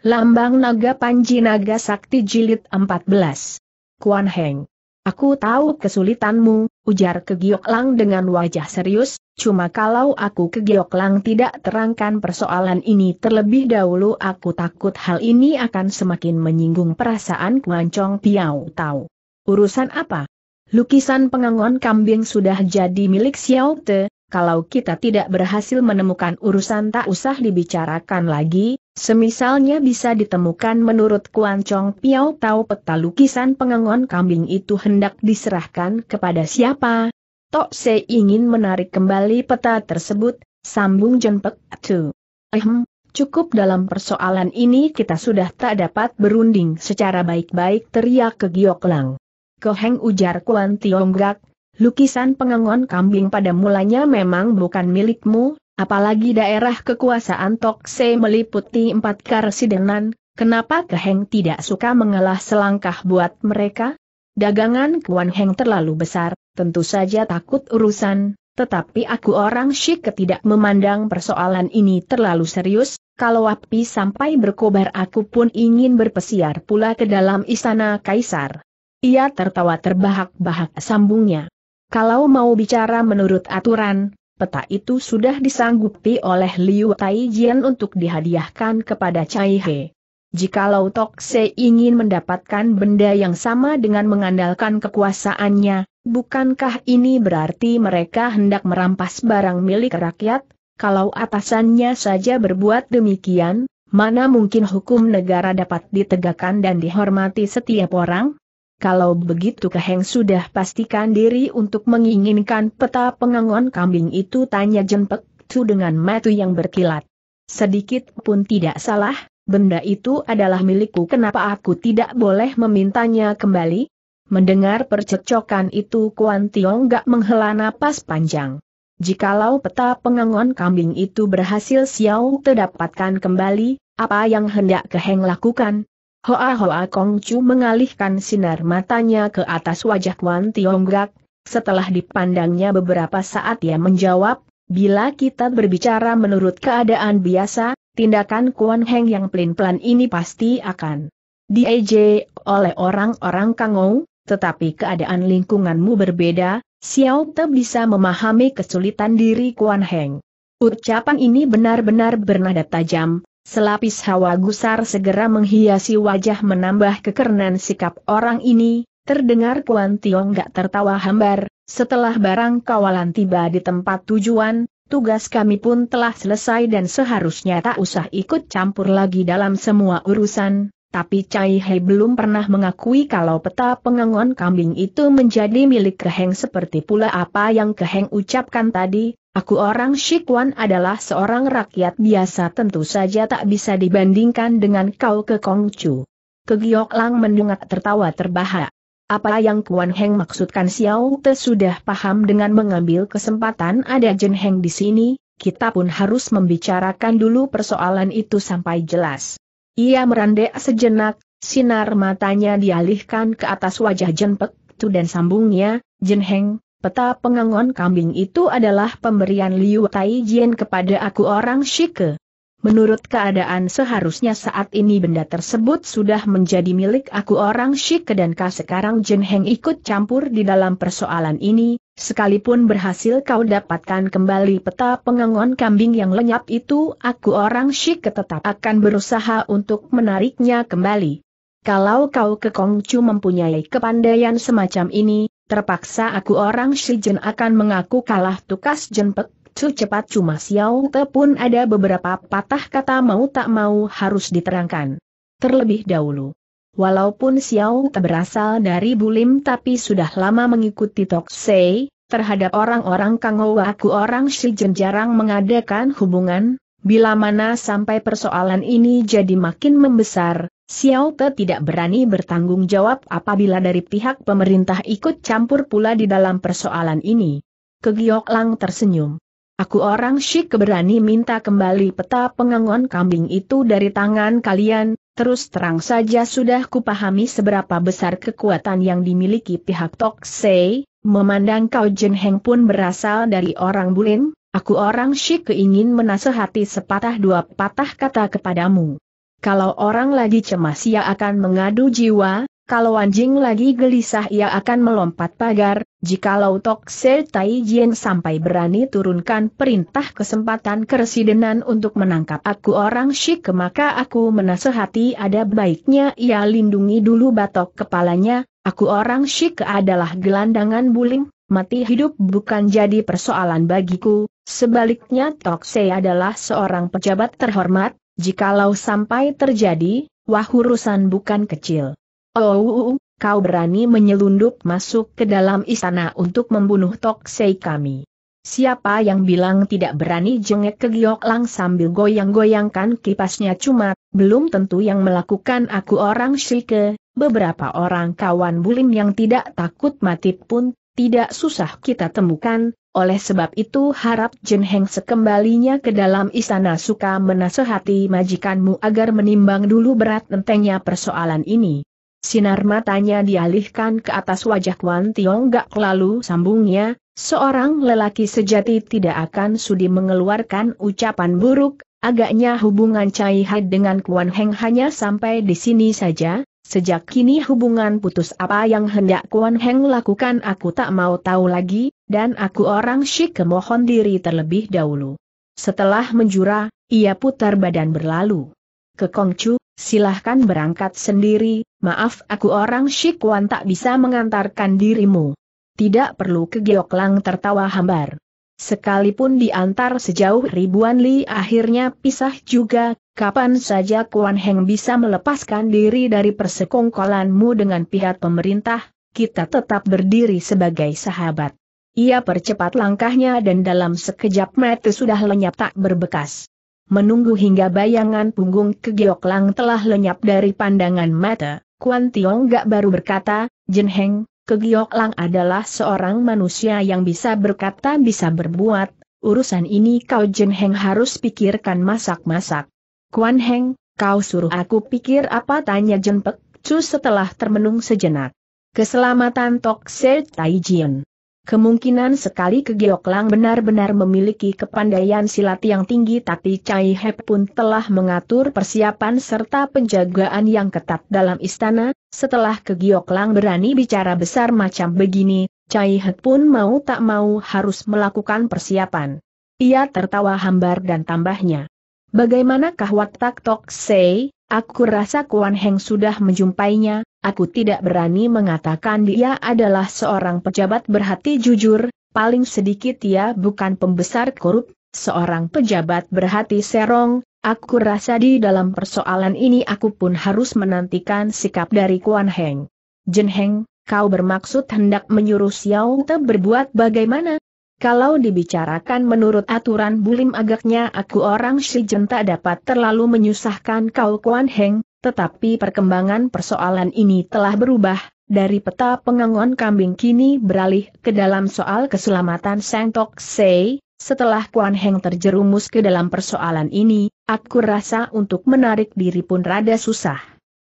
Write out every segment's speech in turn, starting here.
Lambang Naga Panji Naga Sakti Jilid 14. Kuan Heng. Aku tahu kesulitanmu, ujar Lang dengan wajah serius, cuma kalau aku Lang tidak terangkan persoalan ini terlebih dahulu aku takut hal ini akan semakin menyinggung perasaan Kuan Chong Piao. Tau. Urusan apa? Lukisan pengangon kambing sudah jadi milik Xiao Te, kalau kita tidak berhasil menemukan urusan tak usah dibicarakan lagi, Semisalnya bisa ditemukan menurut Kuan Chong Piao tahu peta lukisan pengangon kambing itu hendak diserahkan kepada siapa. Tok Se ingin menarik kembali peta tersebut, sambung Jenpek Tu. Ehem, cukup dalam persoalan ini kita sudah tak dapat berunding secara baik-baik teriak ke Giok Lang. Koheng ujar Kuan Tiongkok, lukisan pengangon kambing pada mulanya memang bukan milikmu, Apalagi daerah kekuasaan Tokse meliputi empat karesidenan, kenapa Keheng tidak suka mengalah selangkah buat mereka? Dagangan Kuan Heng terlalu besar, tentu saja takut urusan, tetapi aku orang syik tidak memandang persoalan ini terlalu serius, kalau api sampai berkobar aku pun ingin berpesiar pula ke dalam istana kaisar. Ia tertawa terbahak-bahak sambungnya. Kalau mau bicara menurut aturan, peta itu sudah disanggupi oleh Liu Taijian untuk dihadiahkan kepada Cai He. Jikalau Tok Se ingin mendapatkan benda yang sama dengan mengandalkan kekuasaannya, bukankah ini berarti mereka hendak merampas barang milik rakyat? Kalau atasannya saja berbuat demikian, mana mungkin hukum negara dapat ditegakkan dan dihormati setiap orang? Kalau begitu Keheng sudah pastikan diri untuk menginginkan peta pengangon kambing itu tanya Jenpek Tu dengan matu yang berkilat. Sedikit pun tidak salah, benda itu adalah milikku kenapa aku tidak boleh memintanya kembali? Mendengar percecokan itu Kuan Tiong gak menghela napas panjang. Jikalau peta pengangon kambing itu berhasil Xiao terdapatkan kembali, apa yang hendak Keheng lakukan? Hoa Hoa Kong Chu mengalihkan sinar matanya ke atas wajah Kwan Gak. Setelah dipandangnya beberapa saat ia menjawab, bila kita berbicara menurut keadaan biasa, tindakan Kwan Heng yang pelin-pelan ini pasti akan diej oleh orang-orang Kangou, tetapi keadaan lingkunganmu berbeda, Xiao Te bisa memahami kesulitan diri Kwan Heng. Ucapan ini benar-benar bernada tajam, Selapis hawa gusar segera menghiasi wajah menambah kekernan sikap orang ini, terdengar Kuan Tiong gak tertawa hambar, setelah barang kawalan tiba di tempat tujuan, tugas kami pun telah selesai dan seharusnya tak usah ikut campur lagi dalam semua urusan, tapi Cai Hei belum pernah mengakui kalau peta pengengon kambing itu menjadi milik Keheng seperti pula apa yang Keheng ucapkan tadi, Aku orang Shikwan adalah seorang rakyat biasa tentu saja tak bisa dibandingkan dengan kau ke Kongcu. Kegiok Lang mendungak tertawa terbahak. Apa yang Kuan Heng maksudkan Xiao Te sudah paham dengan mengambil kesempatan ada Jen Heng di sini, kita pun harus membicarakan dulu persoalan itu sampai jelas. Ia merandek sejenak, sinar matanya dialihkan ke atas wajah Jen Pek Tu dan sambungnya, Jen Heng, Peta pengangon kambing itu adalah pemberian Liu Taijian kepada aku orang Shike. Menurut keadaan seharusnya saat ini benda tersebut sudah menjadi milik aku orang Shike dan kah sekarang Jen Heng ikut campur di dalam persoalan ini, sekalipun berhasil kau dapatkan kembali peta pengangon kambing yang lenyap itu aku orang Shike tetap akan berusaha untuk menariknya kembali. Kalau kau ke Kongcu mempunyai kepandaian semacam ini, Terpaksa aku orang Shijen akan mengaku kalah tukas jenpek, cu cepat cuma Xiao Te pun ada beberapa patah kata mau tak mau harus diterangkan. Terlebih dahulu. Walaupun Xiao Te berasal dari Bulim tapi sudah lama mengikuti Sei, terhadap orang-orang Kangowa aku orang Shijen jarang mengadakan hubungan, bila mana sampai persoalan ini jadi makin membesar, Xiao Te tidak berani bertanggung jawab apabila dari pihak pemerintah ikut campur pula di dalam persoalan ini. Kegiok Lang tersenyum. Aku orang Shik keberani minta kembali peta pengangon kambing itu dari tangan kalian, terus terang saja sudah kupahami seberapa besar kekuatan yang dimiliki pihak Tok Sei, memandang kau Jin Heng pun berasal dari orang Bulin, aku orang Shik keingin menasehati sepatah dua patah kata kepadamu. Kalau orang lagi cemas ia akan mengadu jiwa, kalau anjing lagi gelisah ia akan melompat pagar, jikalau Tok Se Tai Jin sampai berani turunkan perintah kesempatan keresidenan untuk menangkap aku orang syik maka aku menasehati ada baiknya ia lindungi dulu batok kepalanya, aku orang syik adalah gelandangan buling, mati hidup bukan jadi persoalan bagiku, sebaliknya Tok Se adalah seorang pejabat terhormat, Jikalau sampai terjadi, wah urusan bukan kecil. Oh, kau berani menyelundup masuk ke dalam istana untuk membunuh Toksei kami. Siapa yang bilang tidak berani jengek ke Giok Lang sambil goyang-goyangkan kipasnya cuma, belum tentu yang melakukan aku orang Shike, beberapa orang kawan bulim yang tidak takut mati pun, tidak susah kita temukan, oleh sebab itu harap Jin Heng sekembalinya ke dalam istana suka menasehati majikanmu agar menimbang dulu berat entengnya persoalan ini. Sinar matanya dialihkan ke atas wajah Tiong. Gak kelalu sambungnya, seorang lelaki sejati tidak akan sudi mengeluarkan ucapan buruk, agaknya hubungan Cai Hai dengan Kuan Heng hanya sampai di sini saja, sejak kini hubungan putus apa yang hendak Kuan Heng lakukan aku tak mau tahu lagi, dan aku orang Syik mohon diri terlebih dahulu. Setelah menjura, ia putar badan berlalu. Ke Kongcu, silahkan berangkat sendiri, maaf aku orang Syik Wan tak bisa mengantarkan dirimu. Tidak perlu ke Geoklang tertawa hambar. Sekalipun diantar sejauh ribuan li akhirnya pisah juga, kapan saja Kuan Heng bisa melepaskan diri dari persekongkolanmu dengan pihak pemerintah, kita tetap berdiri sebagai sahabat. Ia percepat langkahnya dan dalam sekejap mata sudah lenyap tak berbekas. Menunggu hingga bayangan punggung kegioklang telah lenyap dari pandangan mata, Kuan Tiong gak baru berkata, Jen Heng, kegioklang adalah seorang manusia yang bisa berkata bisa berbuat, urusan ini kau Jen Heng harus pikirkan masak-masak. Kuan Heng, kau suruh aku pikir apa tanya Jen Pek Cu setelah termenung sejenak. Keselamatan Tok Se Tai Jin. Kemungkinan sekali Kegioklang benar-benar memiliki kepandaian silat yang tinggi tapi Cai Hep pun telah mengatur persiapan serta penjagaan yang ketat dalam istana, setelah Kegioklang berani bicara besar macam begini, Cai Hep pun mau tak mau harus melakukan persiapan. Ia tertawa hambar dan tambahnya. Bagaimanakah watak Tok Sei, aku rasa Kuan Heng sudah menjumpainya, Aku tidak berani mengatakan dia adalah seorang pejabat berhati jujur, paling sedikit dia bukan pembesar korup, seorang pejabat berhati serong, aku rasa di dalam persoalan ini aku pun harus menantikan sikap dari Kuan Heng. Jen Heng, kau bermaksud hendak menyuruh Xiao Te berbuat bagaimana? Kalau dibicarakan menurut aturan bulim agaknya aku orang Shijen tak dapat terlalu menyusahkan kau Kuan Heng, tetapi perkembangan persoalan ini telah berubah, dari peta pengangon kambing kini beralih ke dalam soal keselamatan Sang Tok Sei, setelah Kuan Heng terjerumus ke dalam persoalan ini, aku rasa untuk menarik diri pun rada susah.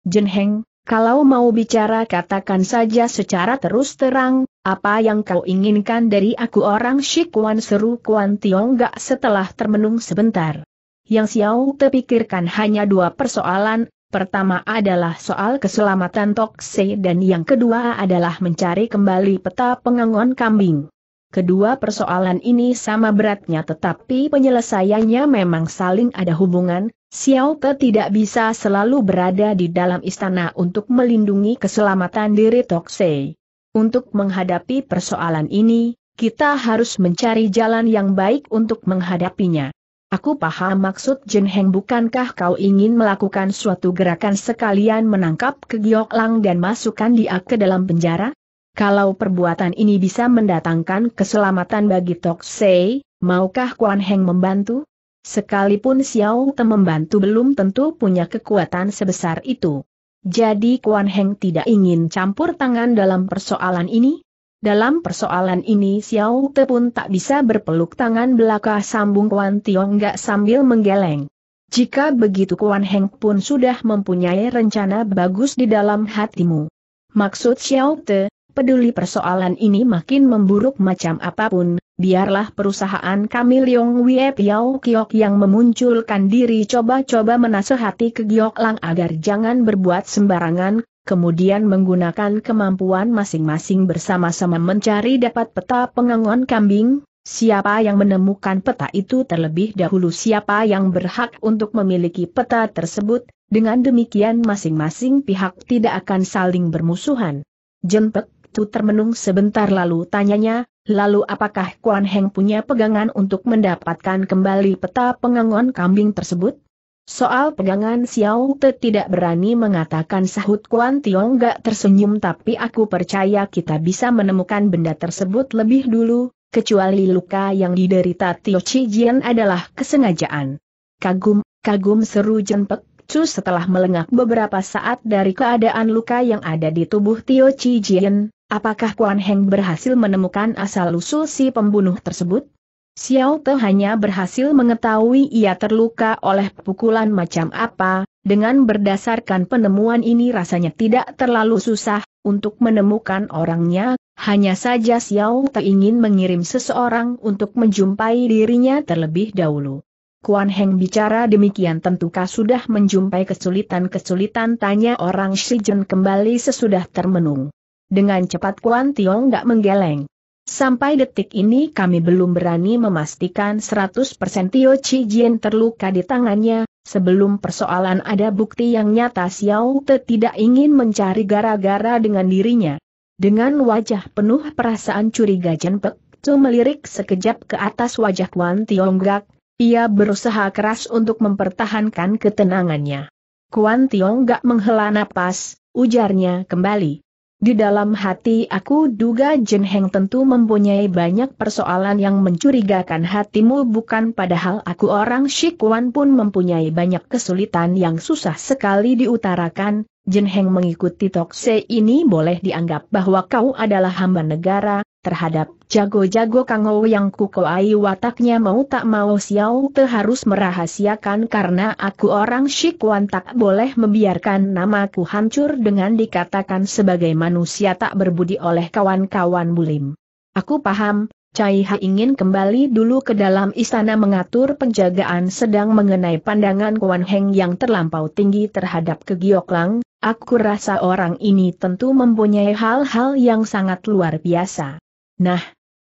Jen Heng, kalau mau bicara katakan saja secara terus terang, apa yang kau inginkan dari aku orang Shikuan seru Kuan Tiong gak setelah termenung sebentar. Yang Xiao terpikirkan hanya dua persoalan, Pertama adalah soal keselamatan Tokse dan yang kedua adalah mencari kembali peta pengangon kambing. Kedua persoalan ini sama beratnya tetapi penyelesaiannya memang saling ada hubungan, Xiao Ke tidak bisa selalu berada di dalam istana untuk melindungi keselamatan diri Tokse. Untuk menghadapi persoalan ini, kita harus mencari jalan yang baik untuk menghadapinya. Aku paham maksud Jin Heng bukankah kau ingin melakukan suatu gerakan sekalian menangkap Ke Giok Lang dan masukkan dia ke dalam penjara? Kalau perbuatan ini bisa mendatangkan keselamatan bagi Tok Sei, maukah Kuan Heng membantu? Sekalipun Xiao Te membantu belum tentu punya kekuatan sebesar itu. Jadi Kuan Heng tidak ingin campur tangan dalam persoalan ini? Dalam persoalan ini Xiao Te pun tak bisa berpeluk tangan belaka sambung Kuan Tiong gak sambil menggeleng. Jika begitu Kuan Heng pun sudah mempunyai rencana bagus di dalam hatimu. Maksud Xiao Te, peduli persoalan ini makin memburuk macam apapun, biarlah perusahaan kami Leong Wie Piao Kiok yang memunculkan diri coba-coba menasehati ke Giok Lang agar jangan berbuat sembarangan, kemudian menggunakan kemampuan masing-masing bersama-sama mencari dapat peta pengangon kambing, siapa yang menemukan peta itu terlebih dahulu siapa yang berhak untuk memiliki peta tersebut, dengan demikian masing-masing pihak tidak akan saling bermusuhan. Jempek Tu termenung sebentar lalu tanyanya, lalu apakah Kuan Heng punya pegangan untuk mendapatkan kembali peta pengangon kambing tersebut? Soal pegangan Xiao Te tidak berani mengatakan sahut Kuan Tiong gak tersenyum tapi aku percaya kita bisa menemukan benda tersebut lebih dulu, kecuali luka yang diderita Tio Chi Jian adalah kesengajaan. Kagum, kagum seru jenpek Chu setelah melengak beberapa saat dari keadaan luka yang ada di tubuh Tio Chi Jian, apakah Kuan Heng berhasil menemukan asal-usul si pembunuh tersebut? Xiao Te hanya berhasil mengetahui ia terluka oleh pukulan macam apa, dengan berdasarkan penemuan ini rasanya tidak terlalu susah untuk menemukan orangnya, hanya saja Xiao Te ingin mengirim seseorang untuk menjumpai dirinya terlebih dahulu. Kuan Heng bicara demikian tentukah sudah menjumpai kesulitan-kesulitan tanya orang Shijun kembali sesudah termenung. Dengan cepat Kuan Tiong gak menggeleng. Sampai detik ini kami belum berani memastikan 100% Tio Chi Jin terluka di tangannya, sebelum persoalan ada bukti yang nyata Xiao Te tidak ingin mencari gara-gara dengan dirinya. Dengan wajah penuh perasaan curiga Jen Pek Tu melirik sekejap ke atas wajah Tiong Gak, ia berusaha keras untuk mempertahankan ketenangannya. Kuan Tiong gak menghela napas, ujarnya kembali. Di dalam hati aku duga Jin Heng tentu mempunyai banyak persoalan yang mencurigakan hatimu bukan padahal aku orang Shikuan pun mempunyai banyak kesulitan yang susah sekali diutarakan, Jin Heng mengikuti tokse ini boleh dianggap bahwa kau adalah hamba negara, terhadap jago-jago Kangou yang kukoai wataknya mau tak mau Xiao Te harus merahasiakan karena aku orang wan tak boleh membiarkan namaku hancur dengan dikatakan sebagai manusia tak berbudi oleh kawan-kawan bulim. Aku paham, Cai Ha ingin kembali dulu ke dalam istana mengatur penjagaan sedang mengenai pandangan Kuan Heng yang terlampau tinggi terhadap Kegioklang, aku rasa orang ini tentu mempunyai hal-hal yang sangat luar biasa. Nah,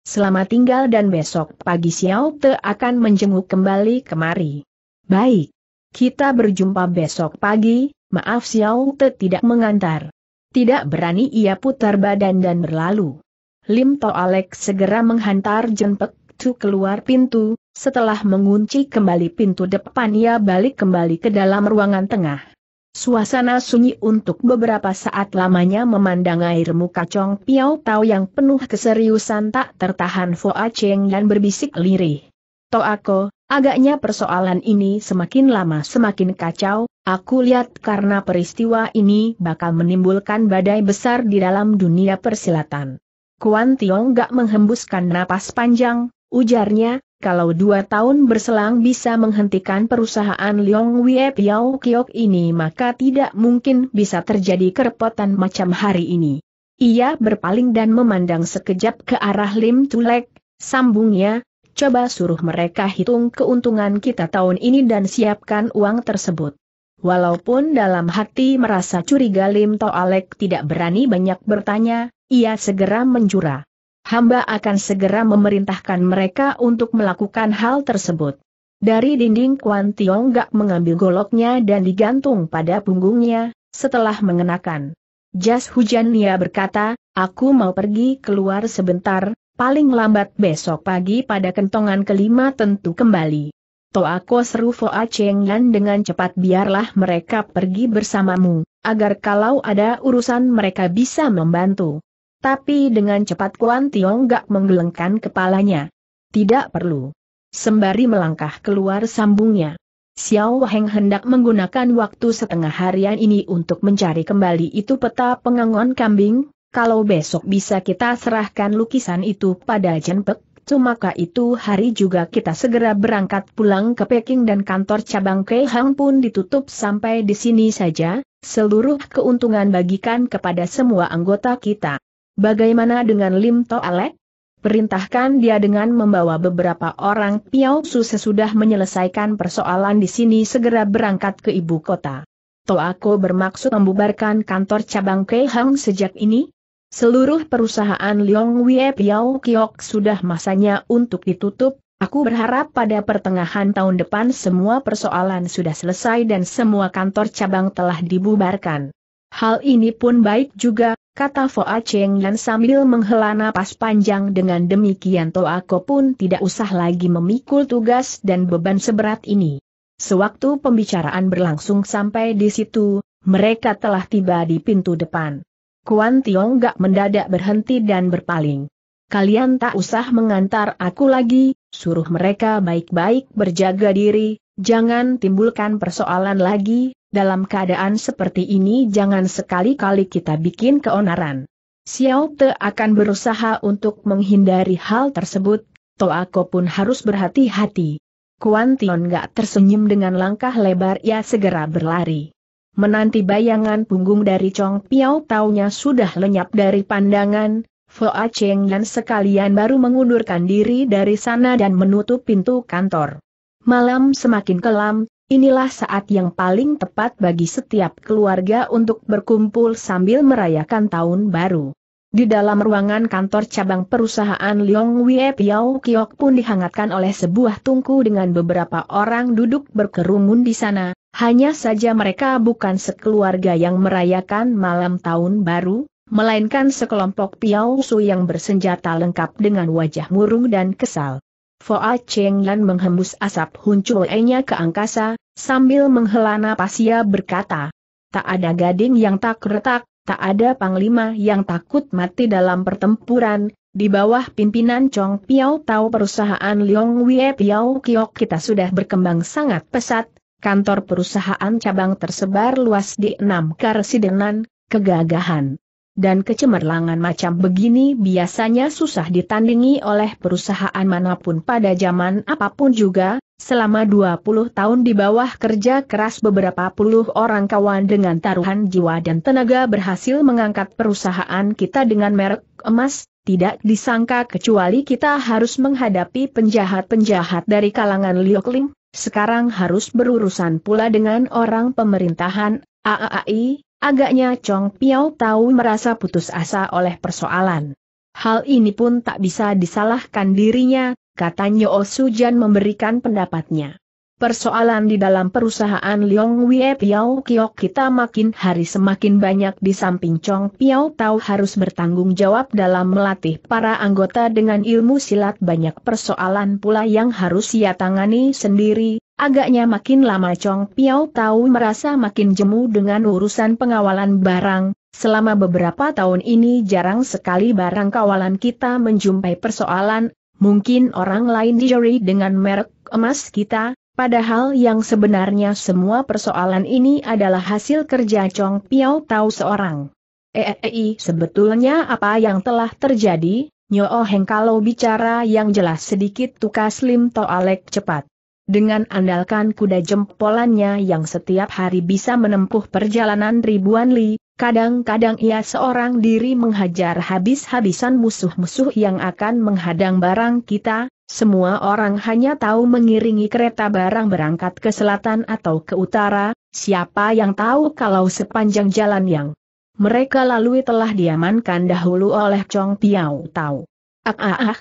Selamat tinggal dan besok pagi Xiao Te akan menjenguk kembali kemari. Baik. Kita berjumpa besok pagi, maaf Xiao Te tidak mengantar. Tidak berani ia putar badan dan berlalu. Lim To Alex segera menghantar Jenpek Tu keluar pintu, setelah mengunci kembali pintu depan ia balik kembali ke dalam ruangan tengah. Suasana sunyi untuk beberapa saat lamanya memandang air muka Chong Piao Tao yang penuh keseriusan tak tertahan A Cheng dan berbisik lirih. To aku, agaknya persoalan ini semakin lama semakin kacau, aku lihat karena peristiwa ini bakal menimbulkan badai besar di dalam dunia persilatan. Kuan Tiong gak menghembuskan napas panjang, ujarnya, kalau dua tahun berselang bisa menghentikan perusahaan Leong Wie Piao Kiok ini maka tidak mungkin bisa terjadi kerepotan macam hari ini. Ia berpaling dan memandang sekejap ke arah Lim Tulek, sambungnya, coba suruh mereka hitung keuntungan kita tahun ini dan siapkan uang tersebut. Walaupun dalam hati merasa curiga Lim Toalek tidak berani banyak bertanya, ia segera menjura hamba akan segera memerintahkan mereka untuk melakukan hal tersebut. Dari dinding Kuan Tiong Gak mengambil goloknya dan digantung pada punggungnya, setelah mengenakan. Jas hujan Nia berkata, aku mau pergi keluar sebentar, paling lambat besok pagi pada kentongan kelima tentu kembali. Toako seru Foa Cheng Yan dengan cepat biarlah mereka pergi bersamamu, agar kalau ada urusan mereka bisa membantu. Tapi dengan cepat Kuan Tiong gak menggelengkan kepalanya. Tidak perlu. Sembari melangkah keluar sambungnya. Xiao Heng hendak menggunakan waktu setengah harian ini untuk mencari kembali itu peta pengangon kambing, kalau besok bisa kita serahkan lukisan itu pada Jen Pek, maka itu hari juga kita segera berangkat pulang ke Peking dan kantor cabang Kehang pun ditutup sampai di sini saja, seluruh keuntungan bagikan kepada semua anggota kita. Bagaimana dengan Lim To Alek? Perintahkan dia dengan membawa beberapa orang Piao Su sesudah menyelesaikan persoalan di sini segera berangkat ke ibu kota. Toako bermaksud membubarkan kantor cabang Keihang sejak ini? Seluruh perusahaan Leong Wie Piao Kiok sudah masanya untuk ditutup, aku berharap pada pertengahan tahun depan semua persoalan sudah selesai dan semua kantor cabang telah dibubarkan. Hal ini pun baik juga, kata Foa Cheng Yan sambil menghela napas panjang dengan demikian Toako pun tidak usah lagi memikul tugas dan beban seberat ini. Sewaktu pembicaraan berlangsung sampai di situ, mereka telah tiba di pintu depan. Kuan Tiong gak mendadak berhenti dan berpaling. Kalian tak usah mengantar aku lagi, suruh mereka baik-baik berjaga diri, jangan timbulkan persoalan lagi, dalam keadaan seperti ini jangan sekali-kali kita bikin keonaran. Xiao Te akan berusaha untuk menghindari hal tersebut, Toako pun harus berhati-hati. Kuan Tion gak tersenyum dengan langkah lebar ia segera berlari. Menanti bayangan punggung dari Chong Piao taunya sudah lenyap dari pandangan, Foa Cheng dan sekalian baru mengundurkan diri dari sana dan menutup pintu kantor. Malam semakin kelam, Inilah saat yang paling tepat bagi setiap keluarga untuk berkumpul sambil merayakan tahun baru. Di dalam ruangan kantor cabang perusahaan Leong Wie Piao Kiok pun dihangatkan oleh sebuah tungku dengan beberapa orang duduk berkerumun di sana, hanya saja mereka bukan sekeluarga yang merayakan malam tahun baru, melainkan sekelompok Piao Su yang bersenjata lengkap dengan wajah murung dan kesal. Foa Cheng Yan menghembus asap huncuenya ke angkasa, sambil menghela napas ia berkata, tak ada gading yang tak retak, tak ada panglima yang takut mati dalam pertempuran, di bawah pimpinan Chong Piao Tau perusahaan Leong Wie Piao Kiok kita sudah berkembang sangat pesat, kantor perusahaan cabang tersebar luas di enam karsidenan, kegagahan dan kecemerlangan macam begini biasanya susah ditandingi oleh perusahaan manapun pada zaman apapun juga, selama 20 tahun di bawah kerja keras beberapa puluh orang kawan dengan taruhan jiwa dan tenaga berhasil mengangkat perusahaan kita dengan merek emas, tidak disangka kecuali kita harus menghadapi penjahat-penjahat dari kalangan Liokling, sekarang harus berurusan pula dengan orang pemerintahan, AAI, Agaknya Chong Piao tahu merasa putus asa oleh persoalan. Hal ini pun tak bisa disalahkan dirinya, kata Nyo Sujan memberikan pendapatnya. Persoalan di dalam perusahaan Liong Wie Piao Kiok kita makin hari semakin banyak di samping Chong Piao Tau harus bertanggung jawab dalam melatih para anggota dengan ilmu silat banyak persoalan pula yang harus ia tangani sendiri, Agaknya makin lama Chong Piao tahu merasa makin jemu dengan urusan pengawalan barang, selama beberapa tahun ini jarang sekali barang kawalan kita menjumpai persoalan, mungkin orang lain dijeri dengan merek emas kita, padahal yang sebenarnya semua persoalan ini adalah hasil kerja Chong Piao tahu seorang. Eei, eh, eh, eh, sebetulnya apa yang telah terjadi? Nyo Heng kalau bicara yang jelas sedikit tukas Lim Toalek cepat. Dengan andalkan kuda jempolannya yang setiap hari bisa menempuh perjalanan ribuan li, kadang-kadang ia seorang diri menghajar habis-habisan musuh-musuh yang akan menghadang barang kita, semua orang hanya tahu mengiringi kereta barang berangkat ke selatan atau ke utara, siapa yang tahu kalau sepanjang jalan yang mereka lalui telah diamankan dahulu oleh Chong Piao Tau. Ah ah ah,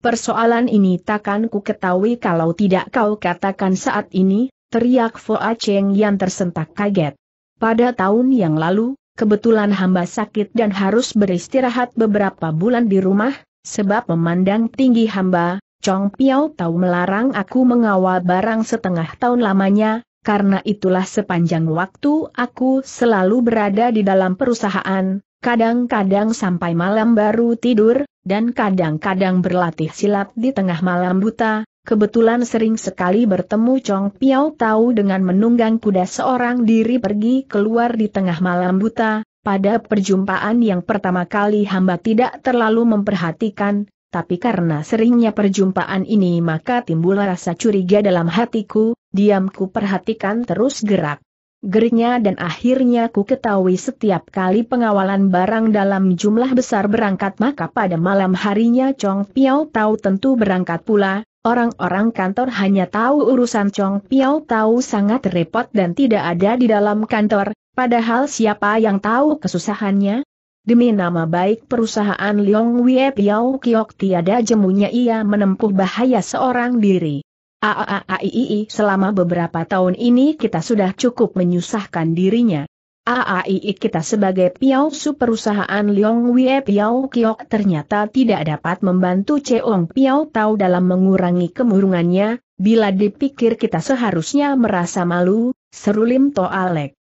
Persoalan ini takkan ku ketahui kalau tidak kau katakan saat ini, teriak Fo Cheng yang tersentak kaget. Pada tahun yang lalu, kebetulan hamba sakit dan harus beristirahat beberapa bulan di rumah, sebab memandang tinggi hamba, Chong Piao tahu melarang aku mengawal barang setengah tahun lamanya, karena itulah sepanjang waktu aku selalu berada di dalam perusahaan, kadang-kadang sampai malam baru tidur, dan kadang-kadang berlatih silat di tengah malam buta, kebetulan sering sekali bertemu Chong Piao Tau dengan menunggang kuda seorang diri pergi keluar di tengah malam buta, pada perjumpaan yang pertama kali hamba tidak terlalu memperhatikan, tapi karena seringnya perjumpaan ini maka timbul rasa curiga dalam hatiku, diamku perhatikan terus gerak Gerinya dan akhirnya ku ketahui setiap kali pengawalan barang dalam jumlah besar berangkat maka pada malam harinya Chong Piao tahu tentu berangkat pula, orang-orang kantor hanya tahu urusan Chong Piao tahu sangat repot dan tidak ada di dalam kantor, padahal siapa yang tahu kesusahannya? Demi nama baik perusahaan Liang Wei Piao Kiok tiada jemunya ia menempuh bahaya seorang diri. Aaaii selama beberapa tahun ini kita sudah cukup menyusahkan dirinya. Aai kita sebagai Piausu perusahaan Liong Wei Piau Kiok ternyata tidak dapat membantu Cheong Piau Tau dalam mengurangi kemurungannya, bila dipikir kita seharusnya merasa malu, seru Lim To Alek.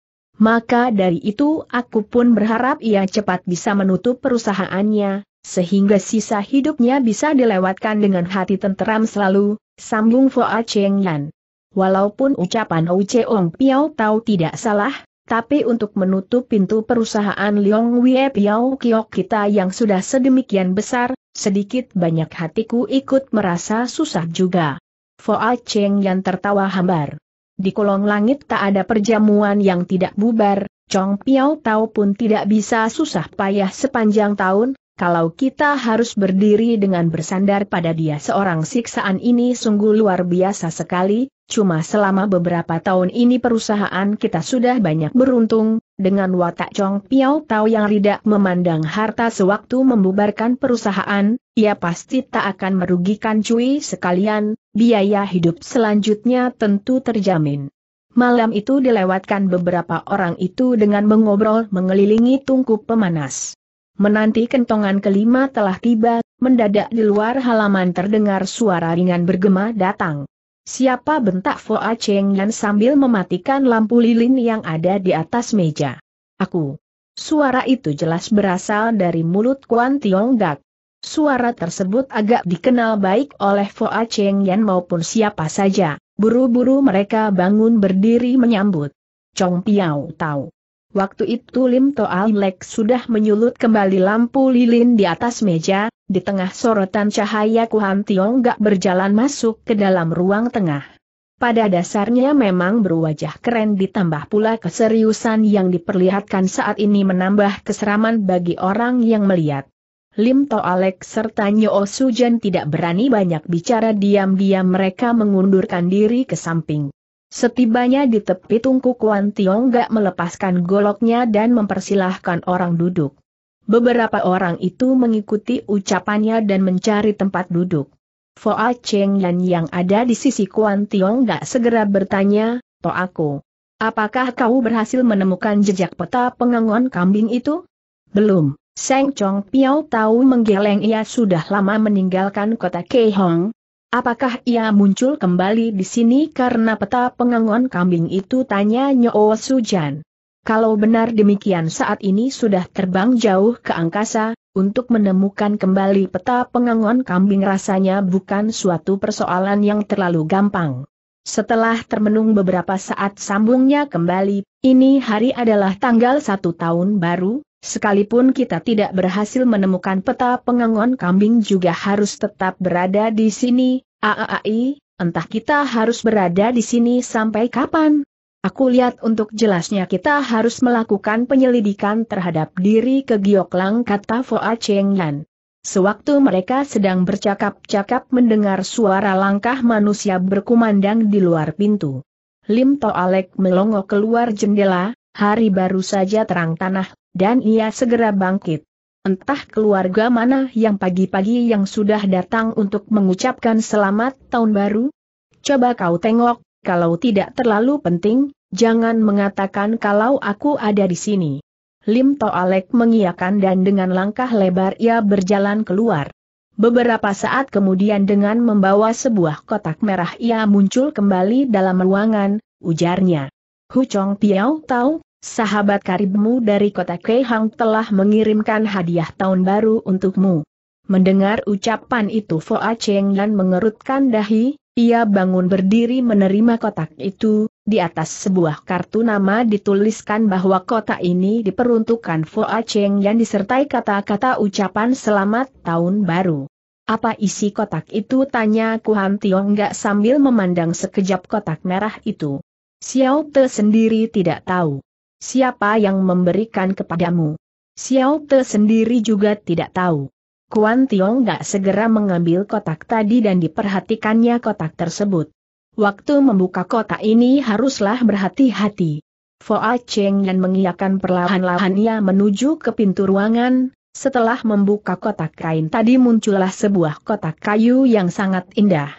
Maka dari itu aku pun berharap ia cepat bisa menutup perusahaannya, sehingga sisa hidupnya bisa dilewatkan dengan hati tenteram selalu, sambung Foa Cheng Yan. Walaupun ucapan Ou Cheong Piao tahu tidak salah, tapi untuk menutup pintu perusahaan Liong Wie Piao Kiok kita yang sudah sedemikian besar, sedikit banyak hatiku ikut merasa susah juga. Foa Cheng Yan tertawa hambar. Di kolong langit tak ada perjamuan yang tidak bubar, Chong Piao Tau pun tidak bisa susah payah sepanjang tahun, kalau kita harus berdiri dengan bersandar pada dia seorang siksaan ini sungguh luar biasa sekali, cuma selama beberapa tahun ini perusahaan kita sudah banyak beruntung, dengan watak Chong Piao Tao yang tidak memandang harta sewaktu membubarkan perusahaan, ia pasti tak akan merugikan cuy sekalian, biaya hidup selanjutnya tentu terjamin. Malam itu dilewatkan beberapa orang itu dengan mengobrol mengelilingi tungku pemanas. Menanti kentongan kelima telah tiba, mendadak di luar halaman terdengar suara ringan bergema datang. Siapa bentak A Cheng yang sambil mematikan lampu lilin yang ada di atas meja. Aku. Suara itu jelas berasal dari mulut Kuan Tiong Dak. Suara tersebut agak dikenal baik oleh A Cheng Yan maupun siapa saja, buru-buru mereka bangun berdiri menyambut. Chong Piao tahu. Waktu itu Lim To Alek sudah menyulut kembali lampu lilin di atas meja, di tengah sorotan cahaya Kuan Tiong gak berjalan masuk ke dalam ruang tengah. Pada dasarnya memang berwajah keren ditambah pula keseriusan yang diperlihatkan saat ini menambah keseraman bagi orang yang melihat. Lim To Alek serta Nyo Sujan tidak berani banyak bicara diam-diam mereka mengundurkan diri ke samping. Setibanya di tepi tungku Kuan Tiong gak melepaskan goloknya dan mempersilahkan orang duduk. Beberapa orang itu mengikuti ucapannya dan mencari tempat duduk. Foa Cheng Yan yang ada di sisi Kuan Tiong gak segera bertanya, To aku, apakah kau berhasil menemukan jejak peta pengangon kambing itu? Belum, Seng Chong Piao tahu menggeleng ia sudah lama meninggalkan kota Keihong, Apakah ia muncul kembali di sini karena peta pengangon kambing itu tanya Nyo Sujan. Kalau benar demikian saat ini sudah terbang jauh ke angkasa, untuk menemukan kembali peta pengangon kambing rasanya bukan suatu persoalan yang terlalu gampang. Setelah termenung beberapa saat sambungnya kembali, ini hari adalah tanggal satu tahun baru, Sekalipun kita tidak berhasil menemukan peta pengangon kambing juga harus tetap berada di sini, Aaai, entah kita harus berada di sini sampai kapan. Aku lihat untuk jelasnya kita harus melakukan penyelidikan terhadap diri ke Gioklang kata Foa Cheng Yan. Sewaktu mereka sedang bercakap-cakap mendengar suara langkah manusia berkumandang di luar pintu. Lim Toalek melongo keluar jendela, hari baru saja terang tanah dan ia segera bangkit. Entah keluarga mana yang pagi-pagi yang sudah datang untuk mengucapkan selamat tahun baru? Coba kau tengok, kalau tidak terlalu penting, jangan mengatakan kalau aku ada di sini. Lim Toalek mengiyakan dan dengan langkah lebar ia berjalan keluar. Beberapa saat kemudian dengan membawa sebuah kotak merah ia muncul kembali dalam ruangan, ujarnya. Hu Chong Piao tahu, sahabat karibmu dari kota Keihang telah mengirimkan hadiah tahun baru untukmu. Mendengar ucapan itu Foa Cheng Yan mengerutkan dahi, ia bangun berdiri menerima kotak itu, di atas sebuah kartu nama dituliskan bahwa kotak ini diperuntukkan Foa Cheng Yan disertai kata-kata ucapan selamat tahun baru. Apa isi kotak itu tanya Kuan Tiong Gak sambil memandang sekejap kotak merah itu. Xiao Te sendiri tidak tahu. Siapa yang memberikan kepadamu? Xiao Te sendiri juga tidak tahu. Kuan Tiong gak segera mengambil kotak tadi dan diperhatikannya kotak tersebut. Waktu membuka kotak ini haruslah berhati-hati. Foa Cheng dan mengiakan perlahan-lahan ia menuju ke pintu ruangan, setelah membuka kotak kain tadi muncullah sebuah kotak kayu yang sangat indah.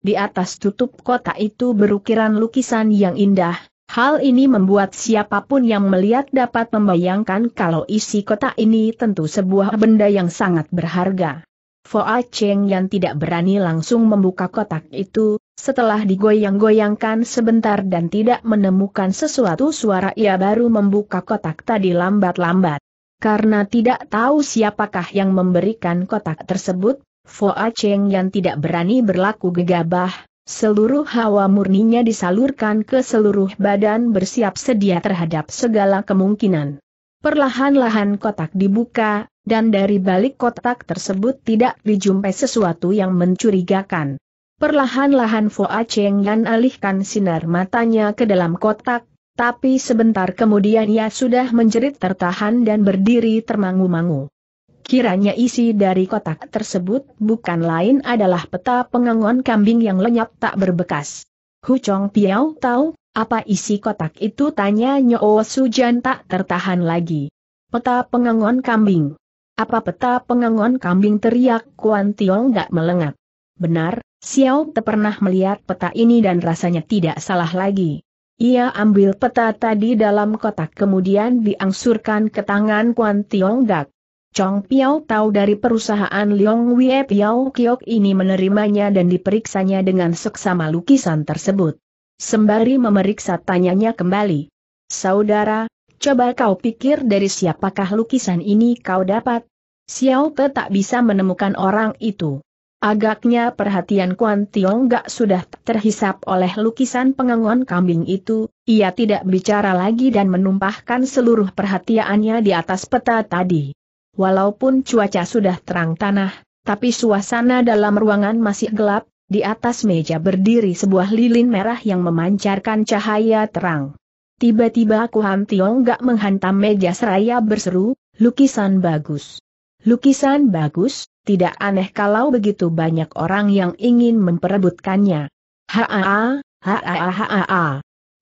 Di atas tutup kotak itu berukiran lukisan yang indah, Hal ini membuat siapapun yang melihat dapat membayangkan kalau isi kotak ini tentu sebuah benda yang sangat berharga. Foa Cheng yang tidak berani langsung membuka kotak itu, setelah digoyang-goyangkan sebentar dan tidak menemukan sesuatu suara ia baru membuka kotak tadi lambat-lambat. Karena tidak tahu siapakah yang memberikan kotak tersebut, Foa Cheng yang tidak berani berlaku gegabah, Seluruh hawa murninya disalurkan ke seluruh badan bersiap sedia terhadap segala kemungkinan. Perlahan-lahan kotak dibuka, dan dari balik kotak tersebut tidak dijumpai sesuatu yang mencurigakan. Perlahan-lahan A Cheng Yan alihkan sinar matanya ke dalam kotak, tapi sebentar kemudian ia sudah menjerit tertahan dan berdiri termangu-mangu. Kiranya isi dari kotak tersebut bukan lain adalah peta pengangon kambing yang lenyap tak berbekas. Hu Chong Piao tahu, apa isi kotak itu tanya Nyo Sujan tak tertahan lagi. Peta pengangon kambing. Apa peta pengangon kambing teriak Kuan Tiong gak melengak. Benar, Xiao Te pernah melihat peta ini dan rasanya tidak salah lagi. Ia ambil peta tadi dalam kotak kemudian diangsurkan ke tangan Kuan Tiong Gak. Chong Piao tahu dari perusahaan Liong Wie Piao Kiok ini menerimanya dan diperiksanya dengan seksama lukisan tersebut. Sembari memeriksa tanyanya kembali. Saudara, coba kau pikir dari siapakah lukisan ini kau dapat? Xiao Te tak bisa menemukan orang itu. Agaknya perhatian Kuan Tiong gak sudah terhisap oleh lukisan pengangon kambing itu, ia tidak bicara lagi dan menumpahkan seluruh perhatiannya di atas peta tadi. Walaupun cuaca sudah terang tanah, tapi suasana dalam ruangan masih gelap, di atas meja berdiri sebuah lilin merah yang memancarkan cahaya terang. Tiba-tiba Kuham Tiong gak menghantam meja seraya berseru, lukisan bagus. Lukisan bagus, tidak aneh kalau begitu banyak orang yang ingin memperebutkannya. Haa, haa, haa, haa.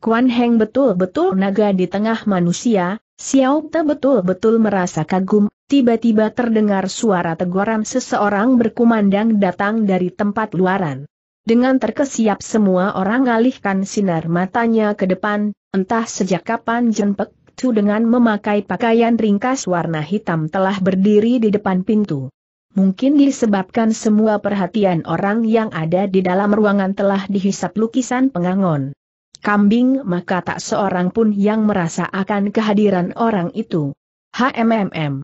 Kuan Heng betul-betul naga di tengah manusia, Xiao Ta betul-betul merasa kagum, tiba-tiba terdengar suara teguran seseorang berkumandang datang dari tempat luaran. Dengan terkesiap semua orang alihkan sinar matanya ke depan, entah sejak kapan Jenpek Tu dengan memakai pakaian ringkas warna hitam telah berdiri di depan pintu. Mungkin disebabkan semua perhatian orang yang ada di dalam ruangan telah dihisap lukisan pengangon kambing maka tak seorang pun yang merasa akan kehadiran orang itu. HMMM.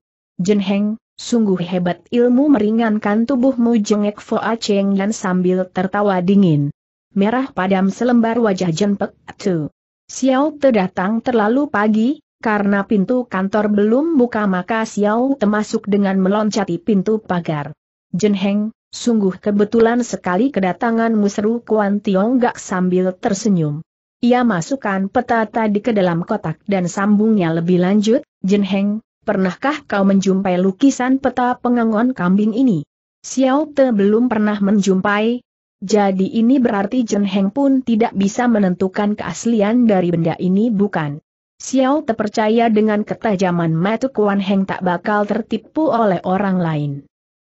Heng, sungguh hebat ilmu meringankan tubuhmu jengek A Cheng dan sambil tertawa dingin. Merah padam selembar wajah Jen Pek Tu. Xiao Te datang terlalu pagi, karena pintu kantor belum buka maka Xiao Te masuk dengan meloncati pintu pagar. Jen Heng, sungguh kebetulan sekali kedatanganmu seru Kuan Tiong Gak sambil tersenyum. Ia masukkan peta tadi ke dalam kotak dan sambungnya lebih lanjut, Jin Heng, pernahkah kau menjumpai lukisan peta pengengon kambing ini? Xiao Te belum pernah menjumpai. Jadi ini berarti Jin Heng pun tidak bisa menentukan keaslian dari benda ini bukan? Xiao Te percaya dengan ketajaman mata Kuan Heng tak bakal tertipu oleh orang lain.